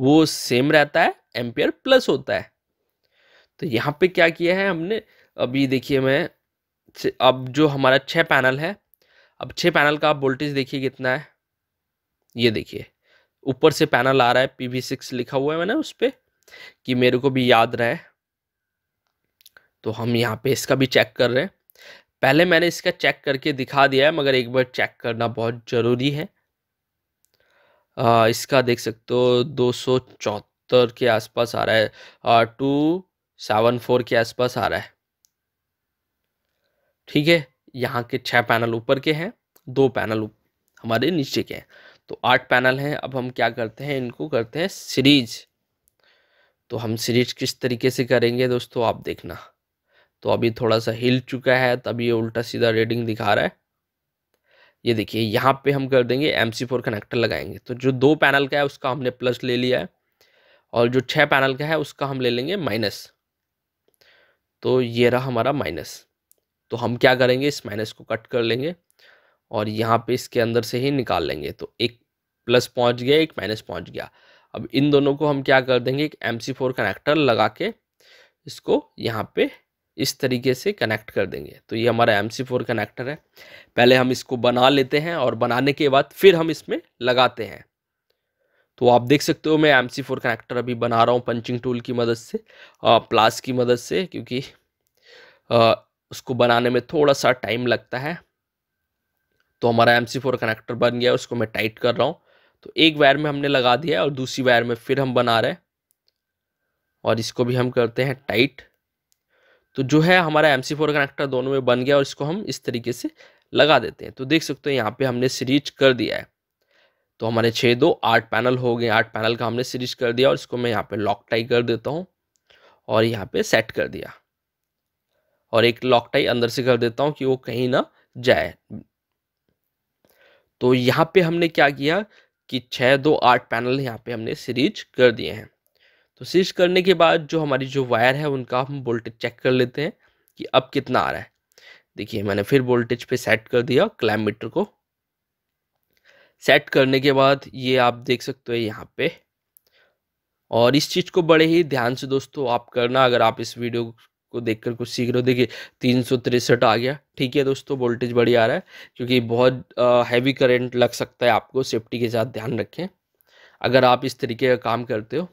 वो सेम रहता है एम्पियर प्लस होता है तो यहाँ पे क्या किया है हमने अभी देखिए मैं अब जो हमारा छह पैनल है अब छः पैनल का आप वोल्टेज देखिए कितना है ये देखिए ऊपर से पैनल आ रहा है पी वी सिक्स लिखा हुआ है मैंने उस पर कि मेरे को भी याद रहे तो हम यहाँ पे इसका भी चेक कर रहे हैं पहले मैंने इसका चेक करके दिखा दिया है मगर एक बार चेक करना बहुत ज़रूरी है आ, इसका देख सकते हो दो सौ चौहत्तर के आसपास आ रहा है टू सेवन फोर के आसपास आ रहा है ठीक है यहाँ के छः पैनल ऊपर के हैं दो पैनल हमारे नीचे के हैं तो आठ पैनल हैं अब हम क्या करते हैं इनको करते हैं सीरीज तो हम सीरीज किस तरीके से करेंगे दोस्तों आप देखना तो अभी थोड़ा सा हिल चुका है तब ये उल्टा सीधा रेडिंग दिखा रहा है ये देखिए यहाँ पे हम कर देंगे एम सी फोर कनेक्टर लगाएंगे तो जो दो पैनल का है उसका हमने प्लस ले लिया है और जो छः पैनल का है उसका हम ले लेंगे माइनस तो ये रहा हमारा माइनस तो हम क्या करेंगे इस माइनस को कट कर लेंगे और यहाँ पे इसके अंदर से ही निकाल लेंगे तो एक प्लस पहुँच गया एक माइनस पहुँच गया अब इन दोनों को हम क्या कर देंगे एक एम सी फोर कनेक्टर लगा के इसको यहाँ पे इस तरीके से कनेक्ट कर देंगे तो ये हमारा एम सी फोर कनेक्टर है पहले हम इसको बना लेते हैं और बनाने के बाद फिर हम इसमें लगाते हैं तो आप देख सकते हो मैं एम सी फोर कनेक्टर अभी बना रहा हूँ पंचिंग टूल की मदद से प्लास की मदद से क्योंकि उसको बनाने में थोड़ा सा टाइम लगता है तो हमारा एम सी फोर कनेक्टर बन गया उसको मैं टाइट कर रहा हूँ तो एक वायर में हमने लगा दिया और दूसरी वायर में फिर हम बना रहे और इसको भी हम करते हैं टाइट तो जो है हमारा एम सी फोर कनेक्टर दोनों में बन गया और इसको हम इस तरीके से लगा देते हैं तो देख सकते हो यहाँ पे हमने सीरीज कर दिया है तो हमारे छः दो आठ पैनल हो गए आठ पैनल का हमने सीरीज कर दिया और इसको मैं यहाँ पे लॉक टाई कर देता हूँ और यहाँ पे सेट कर दिया और एक लॉकटाई अंदर से कर देता हूँ कि वो कहीं ना जाए तो यहाँ पे हमने क्या किया कि छः दो आठ पैनल यहाँ पे हमने सीरीज कर दिए हैं तो सीरीज करने के बाद जो हमारी जो वायर है उनका हम वोल्टेज चेक कर लेते हैं कि अब कितना आ रहा है देखिए मैंने फिर वोल्टेज पे सेट कर दिया क्लाइमीटर को सेट करने के बाद ये आप देख सकते हो यहाँ पे और इस चीज़ को बड़े ही ध्यान से दोस्तों आप करना अगर आप इस वीडियो को देखकर कुछ सीख रहे हो देखिए तीन सौ तिरसठ आ गया ठीक है दोस्तों वोल्टेज बढ़ी आ रहा है क्योंकि बहुत हैवी करंट लग सकता है आपको सेफ्टी के साथ ध्यान रखें अगर आप इस तरीके का काम करते हो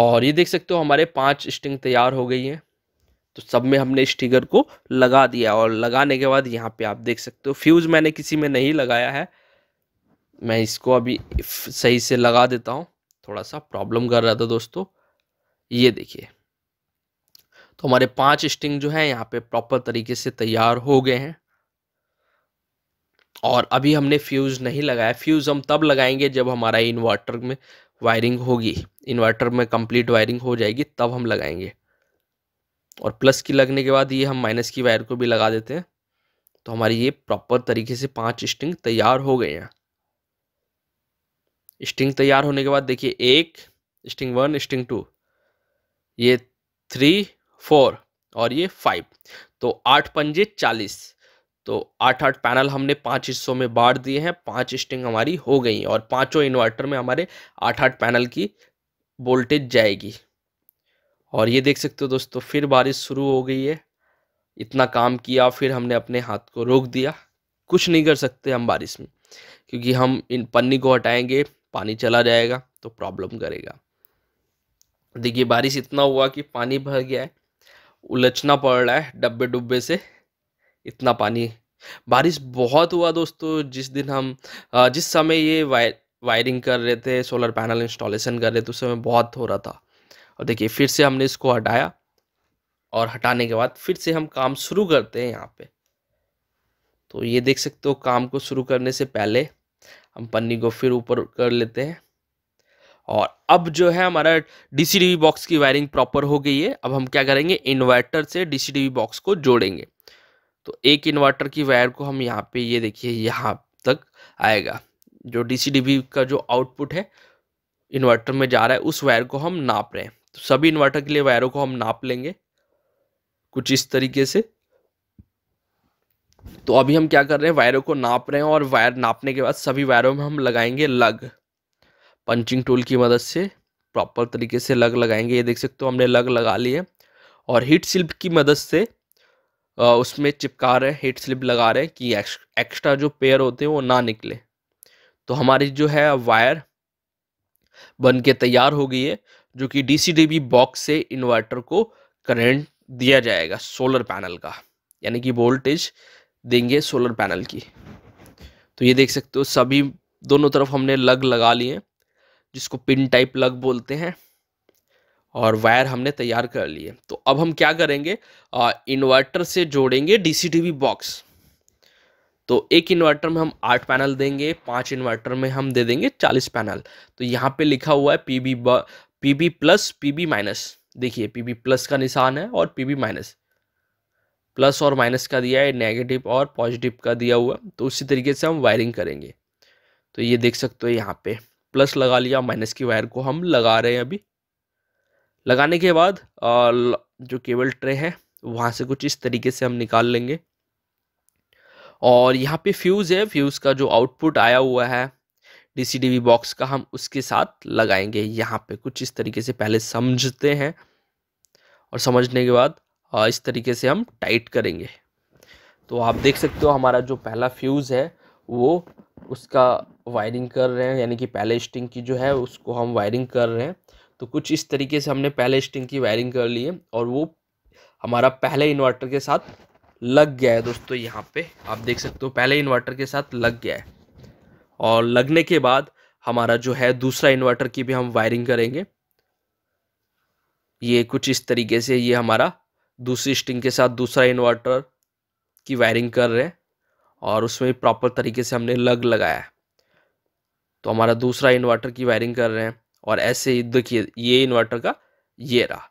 और ये देख सकते हो हमारे पांच स्टिंग तैयार हो गई हैं तो सब में हमने स्टिकर को लगा दिया और लगाने के बाद यहाँ पे आप देख सकते हो फ्यूज़ मैंने किसी में नहीं लगाया है मैं इसको अभी सही से लगा देता हूँ थोड़ा सा प्रॉब्लम कर रहा था दोस्तों ये देखिए तो हमारे पांच स्ट्रिंग जो है यहाँ पे प्रॉपर तरीके से तैयार हो गए हैं और अभी हमने फ्यूज़ नहीं लगाया फ्यूज़ हम तब लगाएंगे जब हमारा इन्वर्टर में वायरिंग होगी इन्वर्टर में कंप्लीट वायरिंग हो जाएगी तब हम लगाएंगे और प्लस की लगने के बाद ये हम माइनस की वायर को भी लगा देते हैं तो हमारी ये प्रॉपर तरीके से पांच स्ट्रिंग तैयार हो गए हैं स्ट्रिंग तैयार होने के बाद देखिए एक स्ट्रिंग वन स्ट्रिंग टू ये थ्री फोर और ये फाइव तो आठ पंजे चालीस तो आठ आठ पैनल हमने पांच हिस्सों में बांट दिए हैं पांच स्टिंग हमारी हो गई और पांचों इन्वर्टर में हमारे आठ आठ पैनल की वोल्टेज जाएगी और ये देख सकते हो दोस्तों फिर बारिश शुरू हो गई है इतना काम किया फिर हमने अपने हाथ को रोक दिया कुछ नहीं कर सकते हम बारिश में क्योंकि हम इन पन्नी को हटाएंगे पानी चला जाएगा तो प्रॉब्लम करेगा देखिए बारिश इतना हुआ कि पानी भर गया है उलझना पड़ रहा है डब्बे डुब्बे से इतना पानी बारिश बहुत हुआ दोस्तों जिस दिन हम जिस समय ये वायर वायरिंग कर रहे थे सोलर पैनल इंस्टॉलेशन कर रहे थे उस समय बहुत हो रहा था और देखिए फिर से हमने इसको हटाया और हटाने के बाद फिर से हम काम शुरू करते हैं यहाँ पे तो ये देख सकते हो काम को शुरू करने से पहले हम पन्नी को फिर ऊपर कर लेते हैं और अब जो है हमारा डी बॉक्स की वायरिंग प्रॉपर हो गई है अब हम क्या करेंगे इन्वर्टर से डी बॉक्स को जोड़ेंगे तो एक इन्वर्टर की वायर को हम यहाँ पे ये देखिए यहाँ तक आएगा जो डी का जो आउटपुट है इन्वर्टर में जा रहा है उस वायर को हम नाप रहे हैं तो सभी इन्वर्टर के लिए वायरों को हम नाप लेंगे कुछ इस तरीके से तो अभी हम क्या कर रहे हैं वायरों को नाप रहे हैं और वायर नापने के बाद सभी वायरों में हम लगाएंगे लग पंचिंग टूल की मदद से प्रॉपर तरीके से लग लगाएंगे ये देख सकते हो हमने लग लगा लिए और हीट स्लिप की मदद से उसमें चिपका रहे हैं हीट स्लिप लगा रहे हैं कि एक्स्ट्रा जो पेयर होते हैं वो ना निकले तो हमारी जो है वायर बन के तैयार हो गई है जो कि डी बॉक्स से इन्वर्टर को करंट दिया जाएगा सोलर पैनल का यानी कि वोल्टेज देंगे सोलर पैनल की तो ये देख सकते हो सभी दोनों तरफ हमने लग लगा लिए हैं जिसको पिन टाइप लग बोलते हैं और वायर हमने तैयार कर लिए तो अब हम क्या करेंगे इन्वर्टर से जोड़ेंगे डीसीटीवी बॉक्स तो एक इन्वर्टर में हम आठ पैनल देंगे पांच इन्वर्टर में हम दे देंगे चालीस पैनल तो यहाँ पे लिखा हुआ है PB PB plus PB minus देखिए पीबी प्लस का निशान है और पीबी माइनस प्लस और माइनस का दिया है नेगेटिव और पॉजिटिव का दिया हुआ तो उसी तरीके से हम वायरिंग करेंगे तो ये देख सकते हो यहाँ पे प्लस लगा लिया माइनस की वायर को हम लगा रहे हैं अभी लगाने के बाद जो केबल ट्रे है वहाँ से कुछ इस तरीके से हम निकाल लेंगे और यहाँ पे फ्यूज़ है फ्यूज़ का जो आउटपुट आया हुआ है डीसीडीवी बॉक्स का हम उसके साथ लगाएंगे यहाँ पे कुछ इस तरीके से पहले समझते हैं और समझने के बाद इस तरीके से हम टाइट करेंगे तो आप देख सकते हो हमारा जो पहला फ्यूज़ है वो उसका वायरिंग कर रहे हैं यानी कि पहले स्टिंग की जो है उसको हम वायरिंग कर रहे हैं तो कुछ इस तरीके से हमने पहले स्टिंग की वायरिंग कर ली है और वो हमारा पहले इन्वर्टर के साथ लग गया है दोस्तों यहाँ पे आप देख सकते हो पहले इन्वर्टर के साथ लग गया है और लगने के बाद हमारा जो है दूसरा इन्वर्टर की भी हम वायरिंग करेंगे ये कुछ इस तरीके से ये हमारा दूसरी स्टिंग के साथ दूसरा इन्वर्टर की वायरिंग कर रहे हैं और उसमें प्रॉपर तरीके से हमने लग लगाया है तो हमारा दूसरा इन्वर्टर की वायरिंग कर रहे हैं और ऐसे ही देखिए ये इन्वर्टर का ये रहा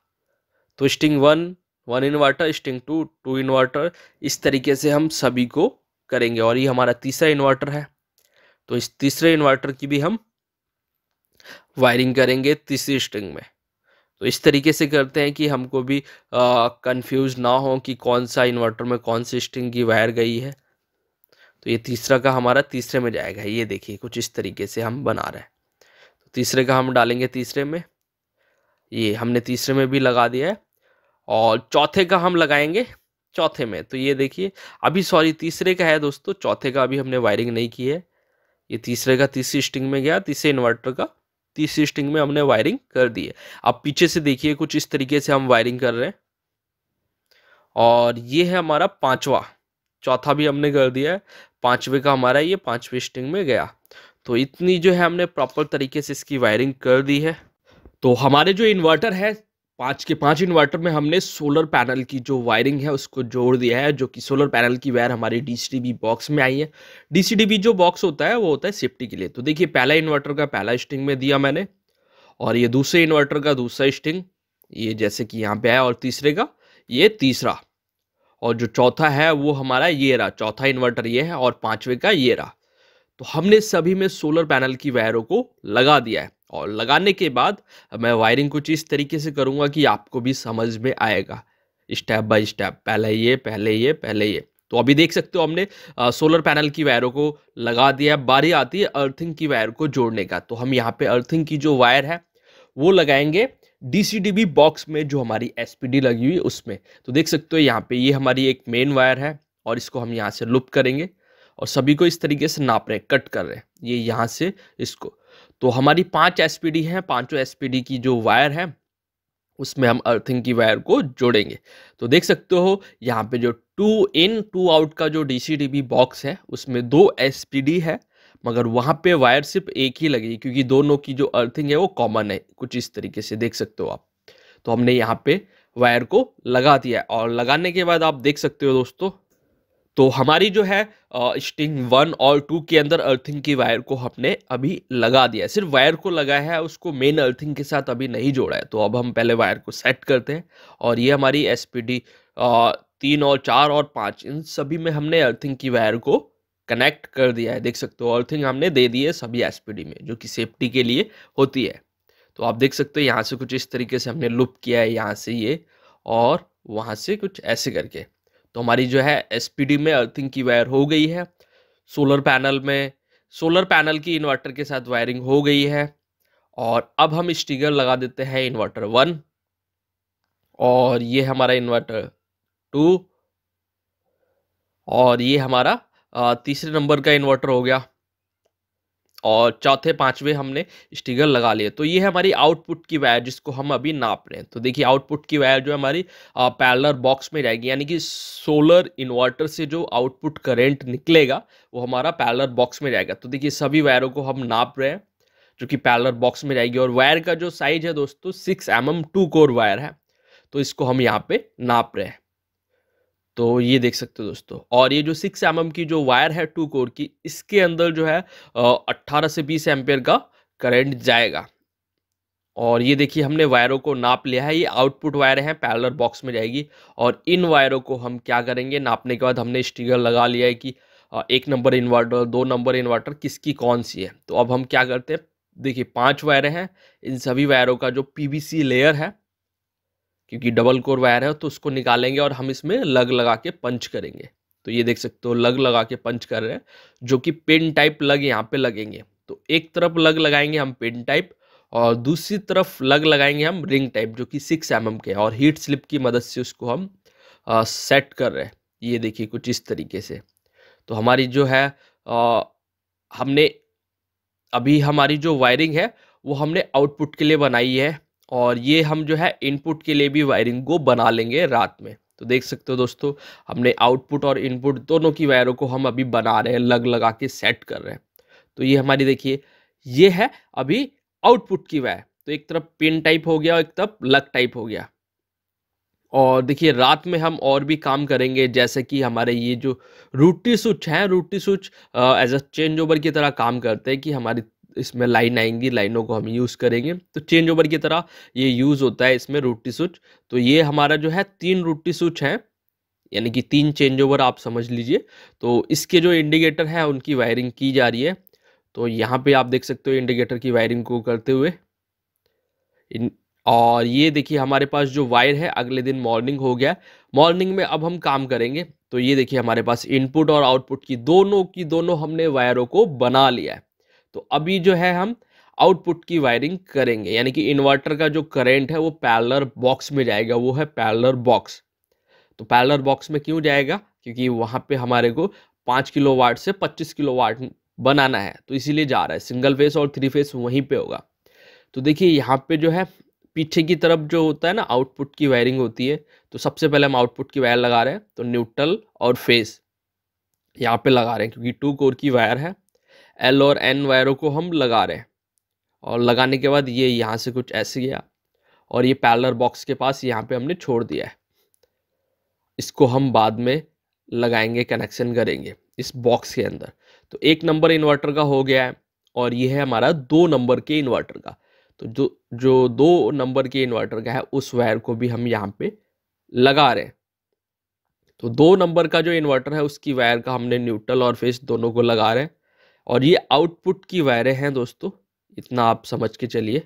तो string one one inverter string two two inverter इस तरीके से हम सभी को करेंगे और ये हमारा तीसरा इन्वर्टर है तो इस तीसरे इन्वर्टर की भी हम वायरिंग करेंगे तीसरी स्ट्रिंग में तो इस तरीके से करते हैं कि हमको भी कंफ्यूज ना हो कि कौन सा इन्वर्टर में कौन सी स्ट्रिंग की वायर गई है तो ये तीसरा का हमारा तीसरे में जाएगा ये देखिए कुछ इस तरीके से हम बना रहे हैं तो तीसरे का हम डालेंगे तीसरे में ये हमने तीसरे में भी लगा दिया है और चौथे का हम लगाएंगे चौथे में तो ये देखिए अभी सॉरी तीसरे का है दोस्तों चौथे का अभी हमने वायरिंग नहीं की है ये तीसरे का तीसरी स्टिंग में गया तीसरे इन्वर्टर का तीसरी स्टिंग में हमने वायरिंग कर दी है अब पीछे से देखिए कुछ इस तरीके से हम वायरिंग कर रहे हैं और ये है हमारा पांचवा चौथा भी हमने कर दिया है पाँचवें का हमारा ये पाँचवें स्ट्रिंग में गया तो इतनी जो है हमने प्रॉपर तरीके से इसकी वायरिंग कर दी है तो हमारे जो इन्वर्टर है पाँच के पाँच इन्वर्टर में हमने सोलर पैनल की जो वायरिंग है उसको जोड़ दिया है जो कि सोलर पैनल की वायर हमारे डी बॉक्स में आई है डी जो बॉक्स होता है वो होता है सेफ्टी के लिए तो देखिए पहला इन्वर्टर का पहला स्ट्रिंग में दिया मैंने और ये दूसरे इन्वर्टर का दूसरा स्ट्रिंग ये जैसे कि यहाँ पे है और तीसरे का ये तीसरा और जो चौथा है वो हमारा ये रहा चौथा इन्वर्टर ये है और पाँचवें का ये रहा तो हमने सभी में सोलर पैनल की वायरों को लगा दिया है और लगाने के बाद मैं वायरिंग कुछ इस तरीके से करूँगा कि आपको भी समझ में आएगा स्टेप बाय स्टेप पहले ये पहले ये पहले ये तो अभी देख सकते हो हमने सोलर पैनल की वायरों को लगा दिया है बारी आती है अर्थिंग की वायर को जोड़ने का तो हम यहाँ पे अर्थिंग की जो वायर है वो लगाएंगे डी बॉक्स में जो हमारी एस लगी हुई है उसमें तो देख सकते हो यहाँ पे ये हमारी एक मेन वायर है और इसको हम यहाँ से लुप करेंगे और सभी को इस तरीके से नाप रहे हैं कट कर रहे हैं ये यहाँ से इसको तो हमारी पांच एस पी हैं पांचों एस की जो वायर है उसमें हम अर्थिंग की वायर को जोड़ेंगे तो देख सकते हो यहाँ पे जो टू इन टू आउट का जो डी बॉक्स है उसमें दो एस है मगर वहाँ पे वायर सिर्फ एक ही लगेगी क्योंकि दोनों की जो अर्थिंग है वो कॉमन है कुछ इस तरीके से देख सकते हो आप तो हमने यहाँ पे वायर को लगा दिया और लगाने के बाद आप देख सकते हो दोस्तों तो हमारी जो है स्टिंग वन और टू के अंदर अर्थिंग की वायर को हमने अभी लगा दिया है सिर्फ वायर को लगाया है उसको मेन अर्थिंग के साथ अभी नहीं जोड़ा है तो अब हम पहले वायर को सेट करते हैं और ये हमारी एस पी डी तीन और चार और पाँच इन सभी में हमने अर्थिंग की वायर को कनेक्ट कर दिया है देख सकते हो ऑल थिंग हमने दे दी है सभी एस में जो कि सेफ्टी के लिए होती है तो आप देख सकते हो यहाँ से कुछ इस तरीके से हमने लुप किया है यहाँ से ये और वहाँ से कुछ ऐसे करके तो हमारी जो है एस में अर्थिंग की वायर हो गई है सोलर पैनल में सोलर पैनल की इन्वर्टर के साथ वायरिंग हो गई है और अब हम स्टिकर लगा देते हैं इन्वर्टर वन और ये हमारा इन्वर्टर टू और ये हमारा तीसरे नंबर का इन्वर्टर हो गया और चौथे पांचवे हमने स्टिगर लगा लिए तो ये है हमारी आउटपुट की वायर जिसको हम अभी नाप रहे हैं तो देखिए आउटपुट की वायर जो है हमारी पैलर बॉक्स में जाएगी यानी कि सोलर इन्वर्टर से जो आउटपुट करंट निकलेगा वो हमारा पैलर बॉक्स में जाएगा तो देखिए सभी वायरों को हम नाप रहे हैं जो कि पैलर बॉक्स में जाएगी और वायर का जो साइज है दोस्तों six M M two core wire है तो इसको हम यहाँ पे नाप रहे हैं तो ये देख सकते हो दोस्तों और ये जो सिक्स एम की जो वायर है टू कोर की इसके अंदर जो है अट्ठारह से बीस एम्पेयर का करंट जाएगा और ये देखिए हमने वायरों को नाप लिया है ये आउटपुट वायर हैं पैरलर बॉक्स में जाएगी और इन वायरों को हम क्या करेंगे नापने के बाद हमने स्टिकर लगा लिया है कि एक नंबर इन्वर्टर दो नंबर इन्वर्टर किसकी कौन सी है तो अब हम क्या करते हैं देखिए पांच वायर हैं इन सभी वायरों का जो पीवीसी लेयर है क्योंकि डबल कोर वायर है तो उसको निकालेंगे और हम इसमें लग लगा के पंच करेंगे तो ये देख सकते हो लग लगा के पंच कर रहे हैं जो कि पिन टाइप लग यहाँ पे लगेंगे तो एक तरफ लग लगाएंगे हम पिन टाइप और दूसरी तरफ लग लगाएंगे हम रिंग टाइप जो कि सिक्स एम mm के और हीट स्लिप की मदद से उसको हम आ, सेट कर रहे हैं ये देखिए कुछ इस तरीके से तो हमारी जो है आ, हमने अभी हमारी जो वायरिंग है वो हमने आउटपुट के लिए बनाई है और ये हम जो है इनपुट के लिए भी वायरिंग को बना लेंगे रात में तो देख सकते हो दोस्तों हमने आउटपुट और इनपुट दोनों की वायरों को हम अभी बना रहे हैं लग लगा के सेट कर रहे हैं तो ये हमारी देखिए ये है अभी आउटपुट की वायर तो एक तरफ पिन टाइप हो गया और एक तरफ लग टाइप हो गया और देखिए रात में हम और भी काम करेंगे जैसे कि हमारे ये जो रूटी स्विच हैं रूटी switch as a change over की तरह काम करते हैं कि हमारी इसमें लाइन आएंगी लाइनों को हम यूज़ करेंगे तो चेंज ओवर की तरह ये यूज़ होता है इसमें रोटी स्विच तो ये हमारा जो है तीन रोटी स्विच है यानी कि तीन चेंज ओवर आप समझ लीजिए तो इसके जो इंडिकेटर है उनकी वायरिंग की जा रही है तो यहाँ पे आप देख सकते हो इंडिकेटर की वायरिंग को करते हुए इन और ये देखिए हमारे पास जो वायर है अगले दिन मॉर्निंग हो गया मॉर्निंग में अब हम काम करेंगे तो ये देखिए हमारे पास इनपुट और आउटपुट की दोनों की दोनों हमने वायरों को बना लिया है तो अभी जो है हम आउटपुट की वायरिंग करेंगे यानी कि इन्वर्टर का जो करंट है वो पैलर बॉक्स में जाएगा वो है पैलर बॉक्स तो पैलर बॉक्स में क्यों जाएगा क्योंकि वहाँ पे हमारे को पाँच किलो वाट से पच्चीस किलो वाट बनाना है तो इसीलिए जा रहा है सिंगल फेस और थ्री फेस वहीं पे होगा तो देखिए यहाँ पे जो है पीछे की तरफ जो होता है ना आउटपुट की वायरिंग होती है तो सबसे पहले हम आउटपुट की वायर लगा रहे हैं तो न्यूट्रल और फेस यहाँ पे लगा रहे हैं क्योंकि टू कोर की वायर है एल और एन वायरों को हम लगा रहे हैं और लगाने के बाद ये यहाँ से कुछ ऐसे गया और ये पैलर बॉक्स के पास यहाँ पे हमने छोड़ दिया है इसको हम बाद में लगाएंगे कनेक्शन करेंगे इस बॉक्स के अंदर तो एक नंबर इन्वर्टर का हो गया है और ये है हमारा दो नंबर के इन्वर्टर का तो जो जो दो नंबर के इन्वर्टर का है उस वायर को भी हम यहाँ पे लगा रहे हैं तो दो नंबर का जो इन्वर्टर है उसकी वायर का हमने न्यूट्रल और फेस दोनों को लगा रहे हैं और ये आउटपुट की वायरें हैं दोस्तों इतना आप समझ के चलिए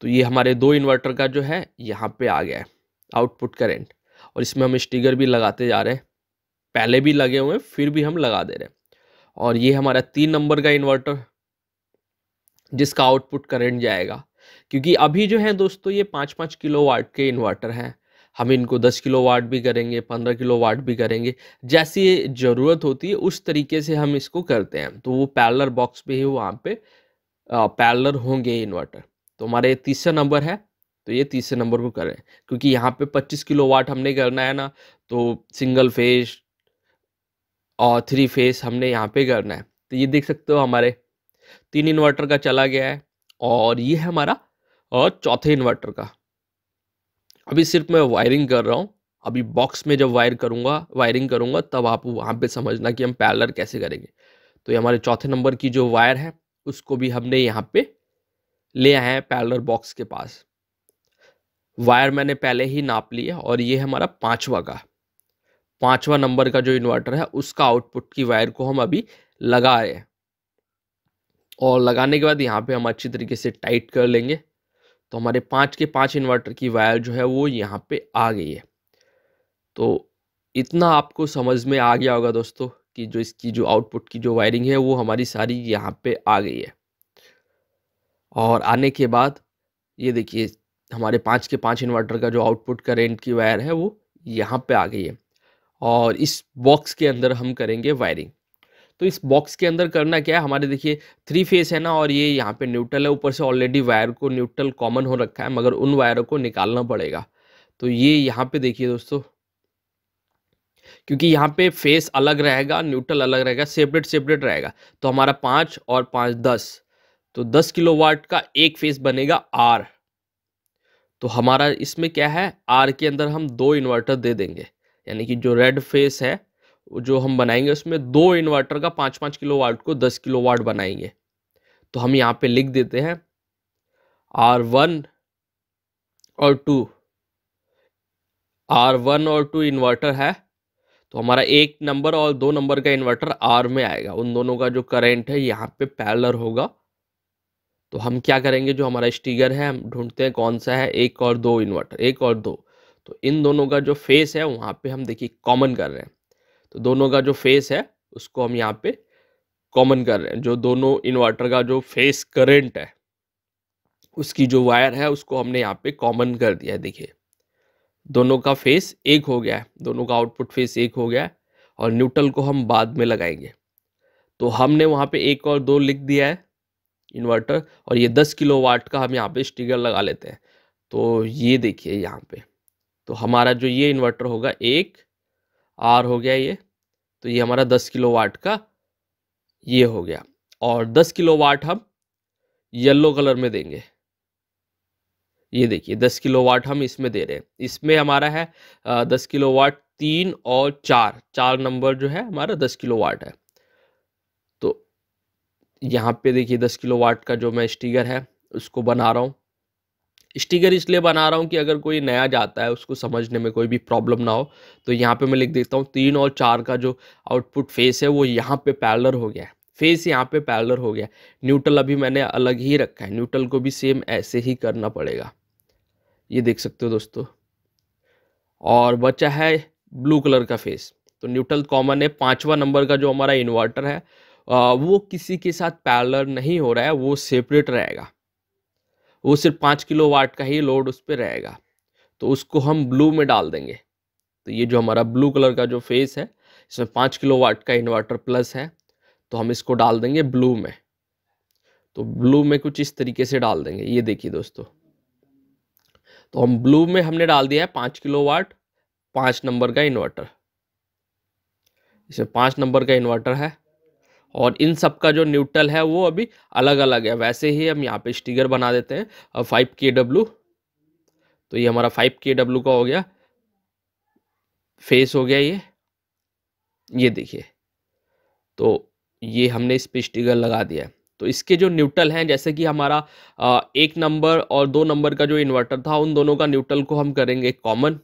तो ये हमारे दो इन्वर्टर का जो है यहाँ पे आ गया है आउटपुट करेंट और इसमें हम स्टिकर भी लगाते जा रहे हैं पहले भी लगे हुए हैं फिर भी हम लगा दे रहे हैं और ये हमारा तीन नंबर का इन्वर्टर जिसका आउटपुट करेंट जाएगा क्योंकि अभी जो है दोस्तों ये पाँच पाँच किलो वाट के इन्वर्टर हैं हम इनको 10 किलो वाट भी करेंगे 15 किलो वाट भी करेंगे जैसी ज़रूरत होती है उस तरीके से हम इसको करते हैं तो वो पैलर बॉक्स पे ही वहाँ पे पैलर होंगे इन्वर्टर तो हमारे तीसरा नंबर है तो ये तीसरे नंबर को करें क्योंकि यहाँ पे 25 किलो वाट हमने करना है ना तो सिंगल फेज और थ्री फेज हमने यहाँ पे करना है तो ये देख सकते हो हमारे तीन इन्वर्टर का चला गया है और ये है हमारा और चौथे इन्वर्टर का अभी सिर्फ मैं वायरिंग कर रहा हूँ अभी बॉक्स में जब वायर करूँगा वायरिंग करूँगा तब आप वहाँ पे समझना कि हम पैलर कैसे करेंगे तो ये हमारे चौथे नंबर की जो वायर है उसको भी हमने यहाँ पे ले आए हैं पैलर बॉक्स के पास वायर मैंने पहले ही नाप लिया और ये हमारा पाँचवा का पाँचवा नंबर का जो इन्वर्टर है उसका आउटपुट की वायर को हम अभी लगा रहे हैं और लगाने के बाद यहाँ पे हम अच्छी तरीके से टाइट कर लेंगे तो हमारे पाँच के पाँच इन्वर्टर की वायर जो है वो यहाँ पे आ गई है तो इतना आपको समझ में आ गया होगा दोस्तों कि जो इसकी जो आउटपुट की जो वायरिंग है वो हमारी सारी यहाँ पे आ गई है और आने के बाद ये देखिए हमारे पाँच के पाँच इन्वर्टर का जो आउटपुट करेंट की वायर है वो यहाँ पर आ गई है और इस बॉक्स के अंदर हम करेंगे वायरिंग तो इस बॉक्स के अंदर करना क्या है हमारे देखिए थ्री फेस है ना और ये यहाँ पे न्यूट्रल है ऊपर से ऑलरेडी वायर को न्यूट्रल कॉमन हो रखा है मगर उन वायरों को निकालना पड़ेगा तो ये यहाँ पे देखिए दोस्तों क्योंकि यहाँ पे फेस अलग रहेगा न्यूट्रल अलग रहेगा सेपरेट सेपरेट रहेगा तो हमारा पाँच और पाँच दस तो दस किलो का एक फेस बनेगा आर तो हमारा इसमें क्या है आर के अंदर हम दो इन्वर्टर दे देंगे यानी कि जो रेड फेस है जो हम बनाएंगे उसमें दो इन्वर्टर का पाँच पाँच किलो वाट को दस किलो वाट बनाएंगे तो हम यहाँ पे लिख देते हैं आर वन और टू आर वन और टू इन्वर्टर है तो हमारा एक नंबर और दो नंबर का इन्वर्टर आर में आएगा उन दोनों का जो करंट है यहाँ पे पैलर होगा तो हम क्या करेंगे जो हमारा स्टीगर है हम ढूंढते हैं कौन सा है एक और दो इन्वर्टर एक और दो तो इन दोनों का जो फेस है वहाँ पे हम देखिए कॉमन कर रहे हैं तो दोनों का जो फेस है उसको हम यहाँ पे कॉमन कर रहे हैं जो दोनों इन्वर्टर का जो फेस करंट है उसकी जो वायर है उसको हमने यहाँ पे कॉमन कर दिया है देखिए दोनों का फेस एक हो गया है दोनों का आउटपुट फेस एक हो गया है और न्यूट्रल को हम बाद में लगाएंगे तो हमने वहाँ पे एक और दो लिख दिया है इन्वर्टर और ये दस किलो वाट का हम यहाँ पे स्टिकर लगा लेते हैं तो ये देखिए यहाँ पे तो हमारा जो ये इन्वर्टर होगा एक आर हो गया ये तो ये हमारा दस किलो वाट का ये हो गया और दस किलो वाट हम येलो कलर में देंगे ये देखिए दस किलो वाट हम इसमें दे रहे हैं इसमें हमारा है दस किलो वाट तीन और चार चार नंबर जो है हमारा दस किलो वाट है तो यहाँ पे देखिए दस किलो वाट का जो मैं स्टिकर है उसको बना रहा हूँ स्टिकर इसलिए बना रहा हूँ कि अगर कोई नया जाता है उसको समझने में कोई भी प्रॉब्लम ना हो तो यहाँ पे मैं लिख देता हूँ तीन और चार का जो आउटपुट फेस है वो यहाँ पे पैलर हो गया है फेस यहाँ पे पैलर हो गया है न्यूट्रल अभी मैंने अलग ही रखा है न्यूट्रल को भी सेम ऐसे ही करना पड़ेगा ये देख सकते हो दोस्तों और बचा है ब्लू कलर का फेस तो न्यूट्रल कॉमन है पाँचवा नंबर का जो हमारा इन्वर्टर है वो किसी के साथ पैलर नहीं हो रहा है वो सेपरेट रहेगा वो सिर्फ पाँच किलो वाट का ही लोड उस पर रहेगा तो उसको हम ब्लू में डाल देंगे तो ये जो हमारा ब्लू कलर का जो फेस है इसमें पाँच किलो वाट का इन्वर्टर प्लस है तो हम इसको डाल देंगे ब्लू में तो ब्लू में कुछ इस तरीके से डाल देंगे ये देखिए दोस्तों तो हम ब्लू में हमने डाल दिया है पाँच किलो वाट पाँच नंबर का इन्वर्टर इसमें पाँच नंबर का इन्वर्टर है और इन सब का जो न्यूट्रल है वो अभी अलग अलग है वैसे ही हम यहाँ पे स्टिकर बना देते हैं फाइव के डब्ल्यू तो ये हमारा फाइव के डब्लू का हो गया फेस हो गया ये ये देखिए तो ये हमने इस पर स्टिकर लगा दिया है तो इसके जो न्यूट्रल हैं जैसे कि हमारा एक नंबर और दो नंबर का जो इन्वर्टर था उन दोनों का न्यूट्रल को हम करेंगे कॉमन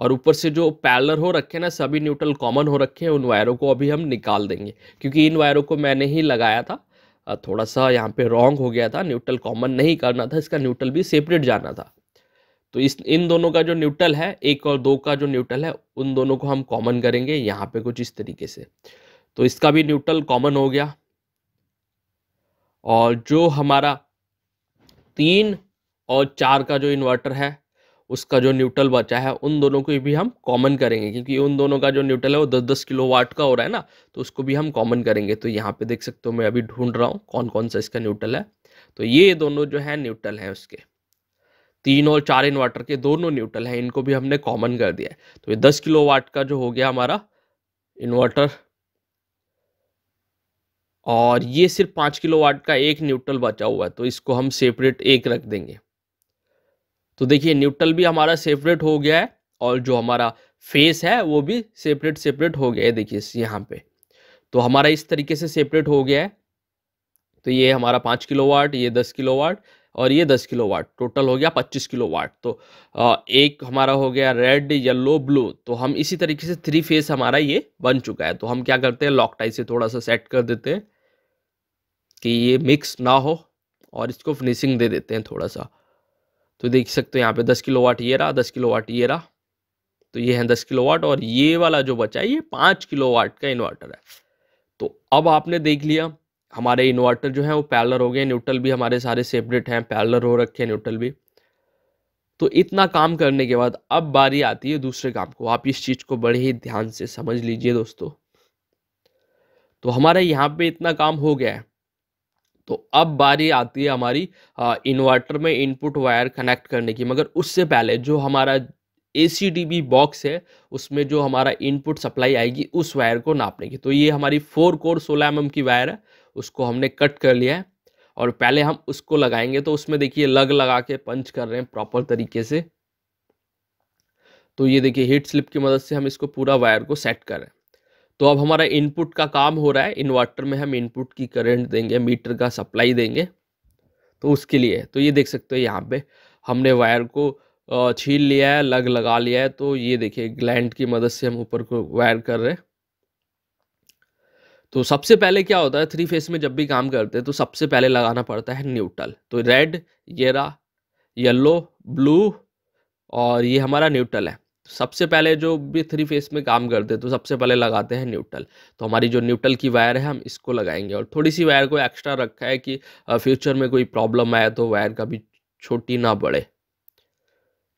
और ऊपर से जो पैलर हो रखे ना सभी न्यूट्रल कॉमन हो रखे हैं उन वायरों को अभी हम निकाल देंगे क्योंकि इन वायरों को मैंने ही लगाया था थोड़ा सा यहाँ पे रॉन्ग हो गया था न्यूट्रल कॉमन नहीं करना था इसका न्यूट्रल भी सेपरेट जाना था तो इस इन दोनों का जो न्यूट्रल है एक और दो का जो न्यूट्रल है उन दोनों को हम कॉमन करेंगे यहाँ पे कुछ इस तरीके से तो इसका भी न्यूट्रल कॉमन हो गया और जो हमारा तीन और चार का जो इन्वर्टर है उसका जो न्यूट्रल बचा है उन दोनों को भी हम कॉमन करेंगे क्योंकि उन दोनों का जो न्यूट्रल है वो दस दस किलो वाट का हो रहा है ना तो उसको भी हम कॉमन करेंगे तो यहाँ पे देख सकते हो मैं अभी ढूंढ रहा हूँ कौन कौन सा इसका न्यूट्रल है तो ये दोनों जो है न्यूट्रल हैं उसके तीन और चार इन्वर्टर के दोनों न्यूट्रल हैं इनको भी हमने कॉमन कर दिया है तो ये दस किलो वाट का जो हो गया हमारा इन्वर्टर और ये सिर्फ पाँच किलो वाट का एक न्यूट्रल बचा हुआ है तो इसको हम सेपरेट एक रख देंगे तो देखिए न्यूट्रल भी हमारा सेपरेट हो गया है और जो हमारा फेस है वो भी सेपरेट सेपरेट हो गया है देखिए यहाँ पे तो हमारा इस तरीके से सेपरेट हो गया है तो ये हमारा पाँच किलो वाट ये दस किलो वाट और ये दस किलो वाट टोटल हो गया पच्चीस किलो वाट तो एक हमारा हो गया रेड येलो ब्लू तो हम इसी तरीके से थ्री फेस हमारा ये बन चुका है तो हम क्या करते हैं लॉकटाई से थोड़ा सा सेट कर देते हैं कि ये मिक्स ना हो और इसको फिनिशिंग दे देते हैं थोड़ा सा तो देख सकते हो यहाँ पे 10 किलो वाट ये रहा 10 किलो वाट ये रहा तो ये है 10 किलो वाट और ये वाला जो बचा है ये 5 किलो वाट का इन्वर्टर है तो अब आपने देख लिया हमारे इन्वर्टर जो है वो पैलर हो गए न्यूट्रल भी हमारे सारे सेपरेट हैं पैलर हो रखे हैं न्यूट्रल भी तो इतना काम करने के बाद अब बारी आती है दूसरे काम को आप इस चीज़ को बड़े ही ध्यान से समझ लीजिए दोस्तों तो हमारा यहाँ पे इतना काम हो गया है तो अब बारी आती है हमारी इन्वर्टर में इनपुट वायर कनेक्ट करने की मगर उससे पहले जो हमारा ए बॉक्स है उसमें जो हमारा इनपुट सप्लाई आएगी उस वायर को नापने की तो ये हमारी फोर कोर सोलह एम mm की वायर है उसको हमने कट कर लिया है और पहले हम उसको लगाएंगे तो उसमें देखिए लग लगा के पंच कर रहे हैं प्रॉपर तरीके से तो ये देखिए हीट स्लिप की मदद से हम इसको पूरा वायर को सेट कर रहे हैं तो अब हमारा इनपुट का काम हो रहा है इन्वर्टर में हम इनपुट की करंट देंगे मीटर का सप्लाई देंगे तो उसके लिए तो ये देख सकते हो यहाँ पे हमने वायर को छील लिया है लग लगा लिया है तो ये देखिए ग्लैंड की मदद से हम ऊपर को वायर कर रहे हैं तो सबसे पहले क्या होता है थ्री फेस में जब भी काम करते हैं तो सबसे पहले लगाना पड़ता है न्यूट्रल तो रेड येरा येलो ब्लू और ये हमारा न्यूट्रल है सबसे पहले जो भी थ्री फेस में काम करते हैं तो सबसे पहले लगाते हैं न्यूट्रल तो हमारी जो न्यूट्रल की वायर है हम इसको लगाएंगे और थोड़ी सी वायर को एक्स्ट्रा रखा है कि फ्यूचर में कोई प्रॉब्लम आए तो वायर कभी छोटी ना बढ़े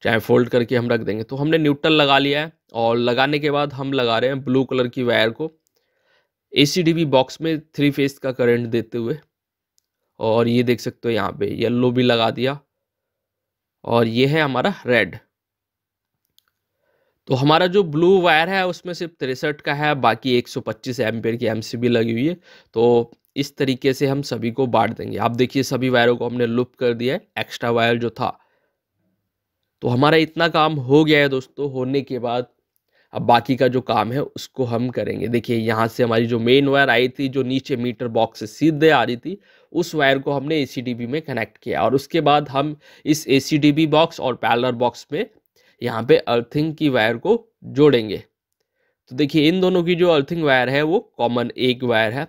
चाहे फोल्ड करके हम रख देंगे तो हमने न्यूट्रल लगा लिया है और लगाने के बाद हम लगा रहे हैं ब्लू कलर की वायर को ए बॉक्स में थ्री फेस का करंट देते हुए और ये देख सकते हो यहाँ पे येल्लो भी लगा दिया और ये है हमारा रेड तो हमारा जो ब्लू वायर है उसमें सिर्फ तिरसठ का है बाकी 125 सौ पच्चीस की एम लगी हुई है तो इस तरीके से हम सभी को बांट देंगे आप देखिए सभी वायरों को हमने लुप कर दिया है एक्स्ट्रा वायर जो था तो हमारा इतना काम हो गया है दोस्तों होने के बाद अब बाकी का जो काम है उसको हम करेंगे देखिए यहाँ से हमारी जो मेन वायर आई थी जो नीचे मीटर बॉक्स से सीधे आ रही थी उस वायर को हमने ए में कनेक्ट किया और उसके बाद हम इस ए बॉक्स और पैलर बॉक्स में यहाँ पे अर्थिंग की वायर को जोड़ेंगे तो देखिए इन दोनों की जो अर्थिंग वायर है वो कॉमन एक वायर है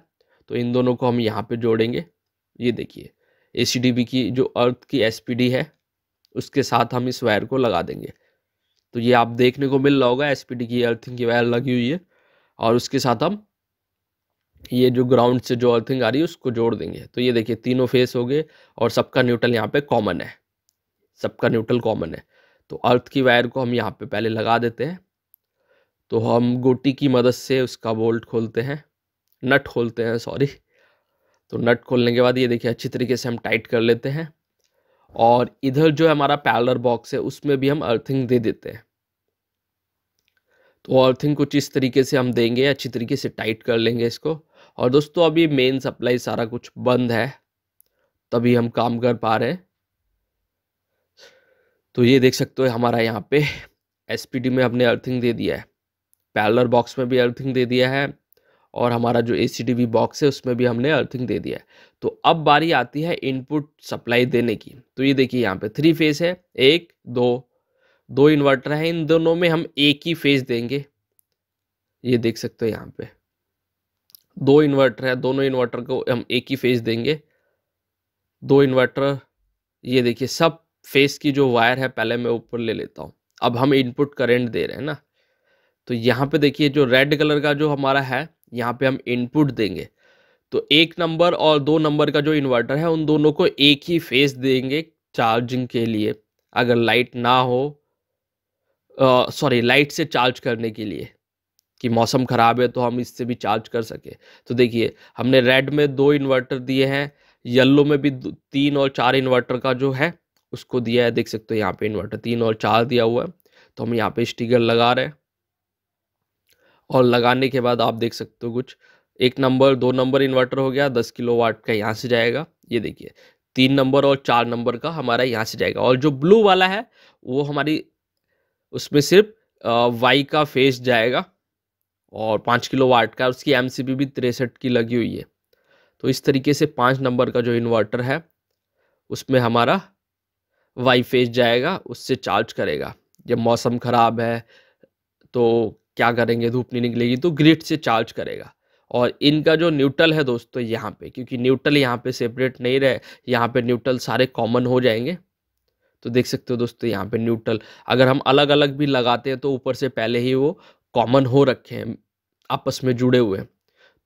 तो इन दोनों को हम यहाँ पे जोड़ेंगे ये देखिए ए की जो अर्थ की एस है उसके साथ हम इस वायर को लगा देंगे तो ये आप देखने को मिल रहा होगा एस की अर्थिंग की वायर लगी हुई है और उसके साथ हम ये जो ग्राउंड से जो अर्थिंग आ रही है उसको जोड़ देंगे तो ये देखिए तीनों फेस हो गए और सबका न्यूट्रल यहाँ पे कॉमन है सबका न्यूट्रल कॉमन है तो अर्थ की वायर को हम यहाँ पे पहले लगा देते हैं तो हम गोटी की मदद से उसका बोल्ट खोलते हैं नट खोलते हैं सॉरी तो नट खोलने के बाद ये देखिए अच्छी तरीके से हम टाइट कर लेते हैं और इधर जो हमारा पैलर बॉक्स है उसमें भी हम अर्थिंग दे देते हैं तो अर्थिंग कुछ इस तरीके से हम देंगे अच्छी तरीके से टाइट कर लेंगे इसको और दोस्तों अभी मेन सप्लाई सारा कुछ बंद है तभी हम काम कर पा रहे हैं तो ये देख सकते हो हमारा यहाँ पे एस में हमने अर्थिंग दे दिया है पैलर बॉक्स में भी अर्थिंग दे दिया है और हमारा जो ए बॉक्स है उसमें भी हमने अर्थिंग दे दिया है तो अब बारी आती है इनपुट सप्लाई देने की तो ये देखिए यहाँ पे थ्री फेज है एक दो दो इन्वर्टर है इन दोनों में हम एक ही फेज देंगे ये देख सकते हो यहाँ पे दो इन्वर्टर है दोनों इन्वर्टर को हम एक ही फेज देंगे दो इन्वर्टर ये देखिए सब फेस की जो वायर है पहले मैं ऊपर ले लेता हूँ अब हम इनपुट करंट दे रहे हैं ना तो यहाँ पे देखिए जो रेड कलर का जो हमारा है यहाँ पे हम इनपुट देंगे तो एक नंबर और दो नंबर का जो इन्वर्टर है उन दोनों को एक ही फेस देंगे चार्जिंग के लिए अगर लाइट ना हो सॉरी लाइट से चार्ज करने के लिए कि मौसम ख़राब है तो हम इससे भी चार्ज कर सके तो देखिए हमने रेड में दो इन्वर्टर दिए हैं येलो में भी तीन और चार इन्वर्टर का जो है उसको दिया है देख सकते हो यहाँ पे इन्वर्टर तीन और चार दिया हुआ है तो हम यहाँ पे स्टिकर लगा रहे हैं और लगाने के बाद आप देख सकते हो कुछ एक नंबर दो नंबर इन्वर्टर हो गया दस किलो वाट का यहाँ से जाएगा ये देखिए तीन नंबर और चार नंबर का हमारा यहाँ से जाएगा और जो ब्लू वाला है वो हमारी उसमें सिर्फ वाई का फेस जाएगा और पाँच किलो वाट का उसकी एम भी तिरसठ की लगी हुई है तो इस तरीके से पाँच नंबर का जो इन्वर्टर है उसमें हमारा वाई फेज जाएगा उससे चार्ज करेगा जब मौसम ख़राब है तो क्या करेंगे धूप नहीं निकलेगी तो ग्रिड से चार्ज करेगा और इनका जो न्यूट्रल है दोस्तों यहाँ पे क्योंकि न्यूट्रल यहाँ पे सेपरेट नहीं रहे यहाँ पे न्यूट्रल सारे कॉमन हो जाएंगे तो देख सकते हो दोस्तों यहाँ पे न्यूट्रल अगर हम अलग अलग भी लगाते हैं तो ऊपर से पहले ही वो कॉमन हो रखे हैं आपस में जुड़े हुए हैं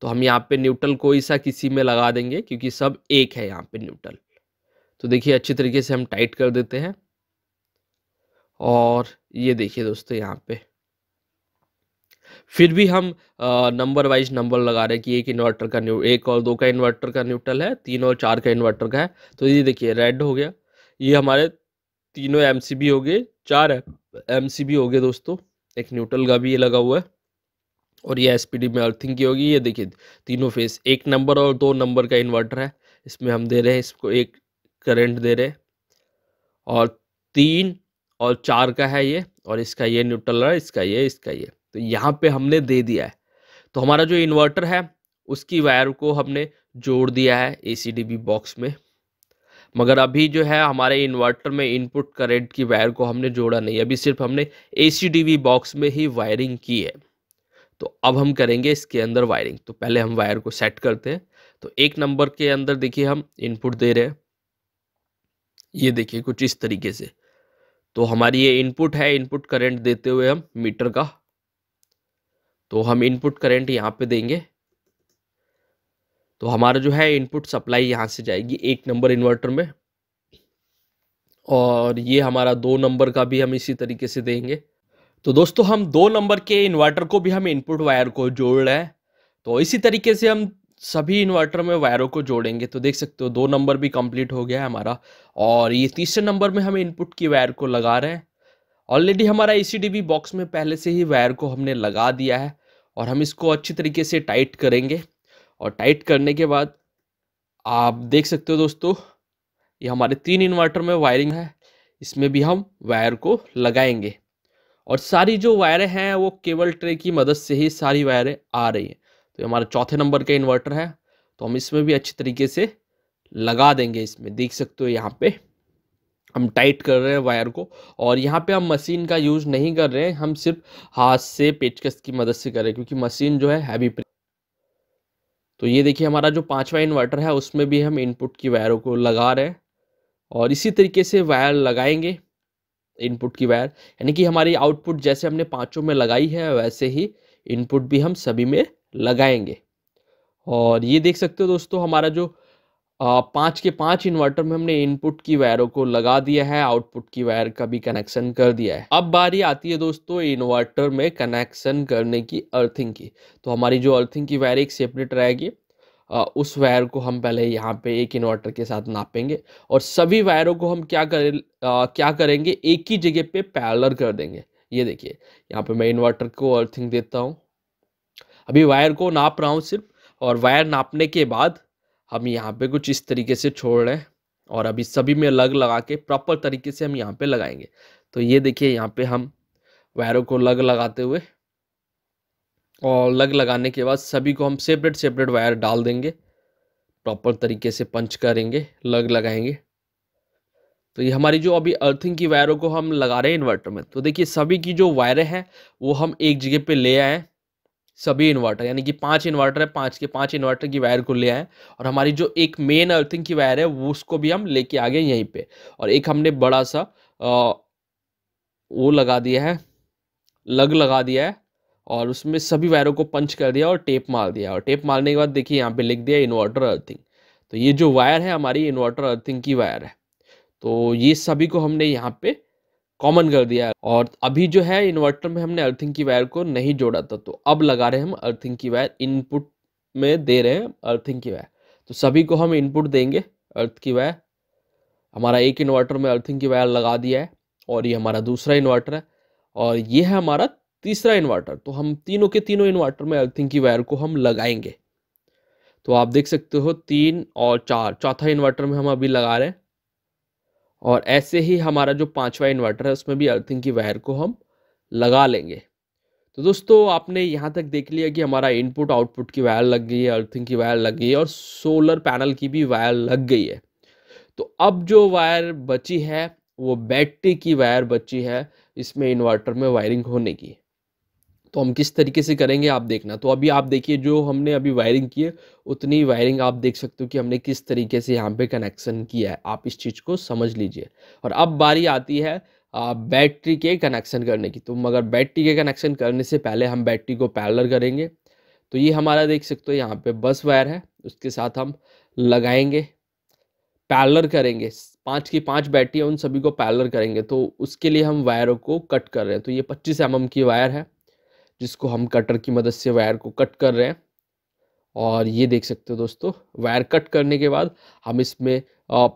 तो हम यहाँ पे न्यूट्रल कोई सा किसी में लगा देंगे क्योंकि सब एक है यहाँ पे न्यूट्रल तो देखिए अच्छी तरीके से हम टाइट कर देते हैं और ये देखिए दोस्तों यहाँ पे फिर भी हम नंबर वाइज नंबर लगा रहे हैं कि एक इन्वर्टर का न्यू एक और दो का इन्वर्टर का न्यूट्रल है तीन और चार का इन्वर्टर का है तो ये देखिए रेड हो गया ये हमारे तीनों एम हो गए चार एम हो गए दोस्तों एक न्यूट्रल का भी ये लगा हुआ है और ये एस में अर्थिंग की होगी ये देखिए तीनों फेस एक नंबर और दो नंबर का इन्वर्टर है इसमें हम दे रहे हैं इसको एक करंट दे रहे और तीन और चार का है ये और इसका ये न्यूट्रल है इसका ये इसका ये तो यहाँ पे हमने दे दिया है तो हमारा जो इन्वर्टर है उसकी वायर को हमने जोड़ दिया है ए बॉक्स में मगर अभी जो है हमारे इन्वर्टर में इनपुट करंट की वायर को हमने जोड़ा नहीं अभी सिर्फ हमने ए बॉक्स में ही वायरिंग की है तो अब हम करेंगे इसके अंदर वायरिंग तो पहले हम वायर को सेट करते हैं तो एक नंबर के अंदर देखिए हम इनपुट दे रहे हैं ये देखिए कुछ इस तरीके से तो हमारी ये इनपुट है इनपुट करंट देते हुए हम मीटर का तो हम इनपुट करंट यहाँ पे देंगे तो हमारा जो है इनपुट सप्लाई यहाँ से जाएगी एक नंबर इन्वर्टर में और ये हमारा दो नंबर का भी हम इसी तरीके से देंगे तो दोस्तों हम दो नंबर के इन्वर्टर को भी हम इनपुट वायर को जोड़ रहे हैं तो इसी तरीके से हम सभी इन्वर्टर में वायरों को जोड़ेंगे तो देख सकते हो दो नंबर भी कंप्लीट हो गया है हमारा और ये तीसरे नंबर में हम इनपुट की वायर को लगा रहे हैं ऑलरेडी हमारा ई बॉक्स में पहले से ही वायर को हमने लगा दिया है और हम इसको अच्छी तरीके से टाइट करेंगे और टाइट करने के बाद आप देख सकते हो दोस्तों ये हमारे तीन इन्वर्टर में वायरिंग है इसमें भी हम वायर को लगाएंगे और सारी जो वायरें हैं वो केबल ट्रे की मदद से ही सारी वायरें आ रही हैं तो हमारा चौथे नंबर का इन्वर्टर है तो हम इसमें भी अच्छे तरीके से लगा देंगे इसमें देख सकते हो यहाँ पे हम टाइट कर रहे हैं वायर को और यहाँ पे हम मशीन का यूज़ नहीं कर रहे हैं हम सिर्फ हाथ से पेचकस की मदद से कर रहे हैं क्योंकि मशीन जो है हैवी तो ये देखिए हमारा जो पांचवा इन्वर्टर है उसमें भी हम इनपुट की वायरों को लगा रहे हैं और इसी तरीके से वायर लगाएंगे इनपुट की वायर यानी कि हमारी आउटपुट जैसे हमने पाँचों में लगाई है वैसे ही इनपुट भी हम सभी में लगाएंगे और ये देख सकते हो दोस्तों हमारा जो पाँच के पाँच इन्वर्टर में हमने इनपुट की वायरों को लगा दिया है आउटपुट की वायर का भी कनेक्शन कर दिया है अब बारी आती है दोस्तों इन्वर्टर में कनेक्शन करने की अर्थिंग की तो हमारी जो अर्थिंग की वायर एक सेपरेट रहेगी उस वायर को हम पहले यहाँ पे एक इन्वर्टर के साथ नापेंगे और सभी वायरों को हम क्या करें क्या करेंगे एक ही जगह पर पैलर कर देंगे ये देखिए यहाँ पर मैं इन्वर्टर को अर्थिंग देता हूँ अभी वायर को नाप रहा हूँ सिर्फ और वायर नापने के बाद हम यहाँ पे कुछ इस तरीके से छोड़ रहे हैं और अभी सभी में लग लगा के प्रॉपर तरीके से हम यहाँ पे लगाएंगे तो ये देखिए यहाँ पे हम वायरों को लग लगाते हुए और लग लगाने के बाद सभी को हम सेपरेट सेपरेट वायर डाल देंगे प्रॉपर तरीके से पंच करेंगे लग लगाएंगे तो ये हमारी जो अभी अर्थिंग की वायरों को हम लगा रहे हैं इन्वर्टर में तो देखिए सभी की जो वायरें हैं वो हम एक जगह पे ले आए सभी इन्वर्टर यानी कि पांच इन्वर्टर है पांच के पांच इन्वर्टर की वायर को ले आए और हमारी जो एक मेन अर्थिंग की वायर है वो उसको भी हम लेके आ गए यहीं पे और एक हमने बड़ा सा आ, वो लगा दिया है लग लगा दिया है और उसमें सभी वायरों को पंच कर दिया और टेप मार दिया और टेप मारने के बाद देखिए यहाँ पे लिख दिया इन्वर्टर अर्थिंग तो ये जो वायर है हमारी इन्वर्टर अर्थिंग की वायर है तो ये सभी को हमने यहाँ पे कॉमन कर दिया है और अभी जो है इन्वर्टर में हमने अर्थिंग की वायर को नहीं जोड़ा था तो अब लगा रहे हैं हम अर्थिंग की वायर इनपुट में दे रहे हैं अर्थिंग की वायर तो सभी को हम इनपुट देंगे अर्थ की वायर हमारा एक इन्वर्टर में अर्थिंग की वायर लगा दिया है और ये हमारा दूसरा इन्वर्टर है और ये है हमारा तीसरा इन्वर्टर तो हम तीनों के तीनों इन्वर्टर में अर्थिंग की वायर को हम लगाएंगे तो आप देख सकते हो तीन और चार चौथा इन्वर्टर में हम अभी लगा रहे हैं और ऐसे ही हमारा जो पांचवा इन्वर्टर है उसमें भी अर्थिंग की वायर को हम लगा लेंगे तो दोस्तों आपने यहाँ तक देख लिया कि हमारा इनपुट आउटपुट की वायर लग गई है अर्थिंग की वायर लग गई है और सोलर पैनल की भी वायर लग गई है तो अब जो वायर बची है वो बैटरी की वायर बची है इसमें इन्वर्टर में वायरिंग होने की तो हम किस तरीके से करेंगे आप देखना तो अभी आप देखिए जो हमने अभी वायरिंग की है उतनी वायरिंग आप देख सकते हो कि हमने किस तरीके से यहाँ पे कनेक्शन किया है आप इस चीज़ को समझ लीजिए और अब बारी आती है बैटरी के कनेक्शन करने की तो मगर बैटरी के कनेक्शन करने से पहले हम बैटरी को पैरलर करेंगे तो ये हमारा देख सकते हो यहाँ पर बस वायर है उसके साथ हम लगाएंगे पैरलर करेंगे पाँच की पाँच बैटरी है उन सभी को पैरलर करेंगे तो उसके लिए हम वायरों को कट कर रहे हैं तो ये पच्चीस एम mm की वायर है जिसको हम कटर की मदद से वायर को कट कर रहे हैं और ये देख सकते हो दोस्तों वायर कट करने के बाद हम इसमें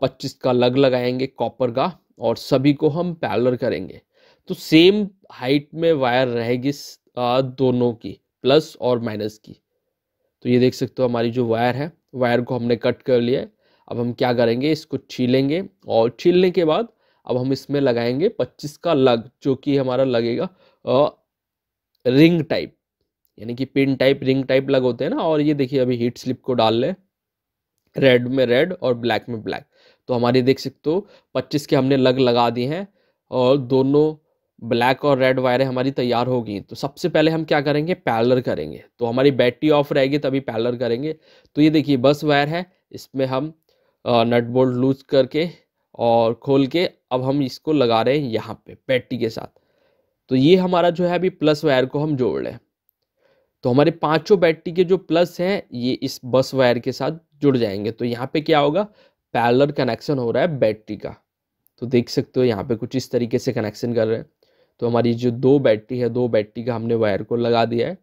पच्चीस का लग लगाएंगे कॉपर का और सभी को हम पैलर करेंगे तो सेम हाइट में वायर रहेगी दोनों की प्लस और माइनस की तो ये देख सकते हो हमारी जो वायर है वायर को हमने कट कर लिया है अब हम क्या करेंगे इसको छीलेंगे और छीलने के बाद अब हम इसमें लगाएंगे 25 का लग जो कि हमारा लगेगा रिंग टाइप यानी कि पिन टाइप रिंग टाइप लग होते हैं ना और ये देखिए अभी हीट स्लिप को डाल लें रेड में रेड और ब्लैक में ब्लैक तो हमारे देख सकते हो पच्चीस के हमने लग लगा दिए हैं और दोनों ब्लैक और रेड वायरें हमारी तैयार हो गई तो सबसे पहले हम क्या करेंगे पैलर करेंगे तो हमारी बैटरी ऑफ रहेगी तभी पैलर करेंगे तो ये देखिए बस वायर है इसमें हम नट बोल्ट लूज करके और खोल के अब हम इसको लगा रहे हैं यहाँ पे बैटरी के साथ तो ये हमारा जो है अभी प्लस वायर को हम जोड़ लें तो हमारे पांचों बैटरी के जो प्लस हैं ये इस बस वायर के साथ जुड़ जाएंगे तो यहाँ पे क्या होगा पैलर कनेक्शन हो रहा है बैटरी का तो देख सकते हो यहाँ पे कुछ इस तरीके से कनेक्शन कर रहे हैं तो हमारी जो दो बैटरी है दो बैटरी का हमने वायर को लगा दिया है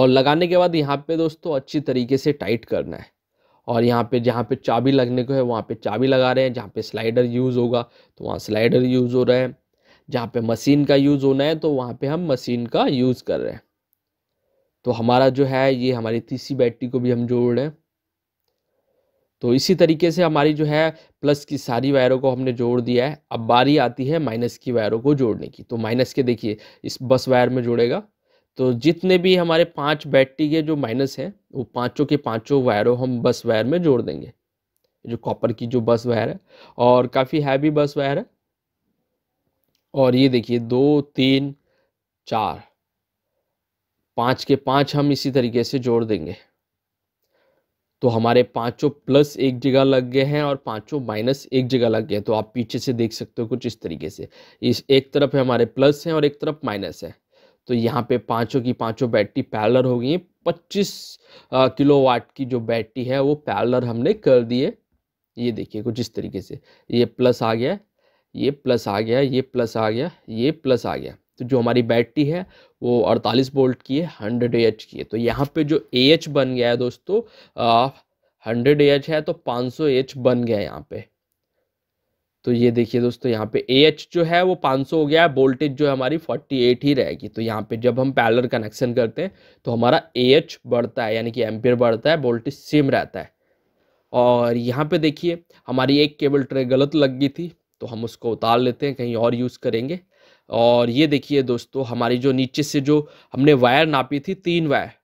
और लगाने के बाद यहाँ पे दोस्तों अच्छी तरीके से टाइट करना है और यहाँ पे जहाँ पे चाबी लगने को है वहाँ पे चाबी लगा रहे हैं जहाँ पे स्लाइडर यूज़ होगा तो वहाँ स्लाइडर यूज़ हो रहा है जहाँ पे मशीन का यूज़ होना है तो वहाँ पे हम मशीन का यूज़ कर रहे हैं तो हमारा जो है ये हमारी तीसरी बैटरी को भी हम जोड़ रहे हैं तो इसी तरीके से हमारी जो है प्लस की सारी वायरों को हमने जोड़ दिया है अब बारी आती है माइनस की वायरों को जोड़ने की तो माइनस के देखिए इस बस वायर में जोड़ेगा तो जितने भी हमारे पांच बैटरी के जो माइनस हैं वो पांचों के पांचों वायरों हम बस वायर में जोड़ देंगे जो कॉपर की जो बस वायर है और काफ़ी हैवी बस वायर है और ये देखिए दो तीन चार पाँच के पाँच हम इसी तरीके से जोड़ देंगे तो हमारे पाँचों प्लस एक जगह लग गए हैं और पाँचों माइनस एक जगह लग गए तो आप पीछे से देख सकते हो कुछ इस तरीके से इस एक तरफ है हमारे प्लस हैं और एक तरफ माइनस है तो यहाँ पे पाँचों की पाँचों बैटरी पैलर हो गई पच्चीस किलो वाट की जो बैटरी है वो पैलर हमने कर दिए ये देखिए कुछ इस तरीके से ये प्लस आ गया ये प्लस आ गया ये प्लस आ गया ये प्लस आ गया तो जो हमारी बैटरी है वो 48 वोल्ट की है 100 ए की है तो यहाँ पे जो ए एच बन गया है दोस्तों हंड्रेड ए है तो 500 सौ एच बन गया है यहाँ पे तो ये देखिए दोस्तों यहाँ पे ए एच जो है वो 500 हो गया है वोल्टेज जो है हमारी 48 ही रहेगी तो यहाँ पे जब हम पैलर कनेक्शन करते हैं तो हमारा ए एच बढ़ता है यानी कि एम्पियर बढ़ता है वोल्टेज सेम रहता है और यहाँ पे देखिए हमारी एक केबल ट्रे गलत लग गई थी तो हम उसको उतार लेते हैं कहीं और यूज़ करेंगे और ये देखिए दोस्तों हमारी जो नीचे से जो हमने वायर नापी थी तीन वायर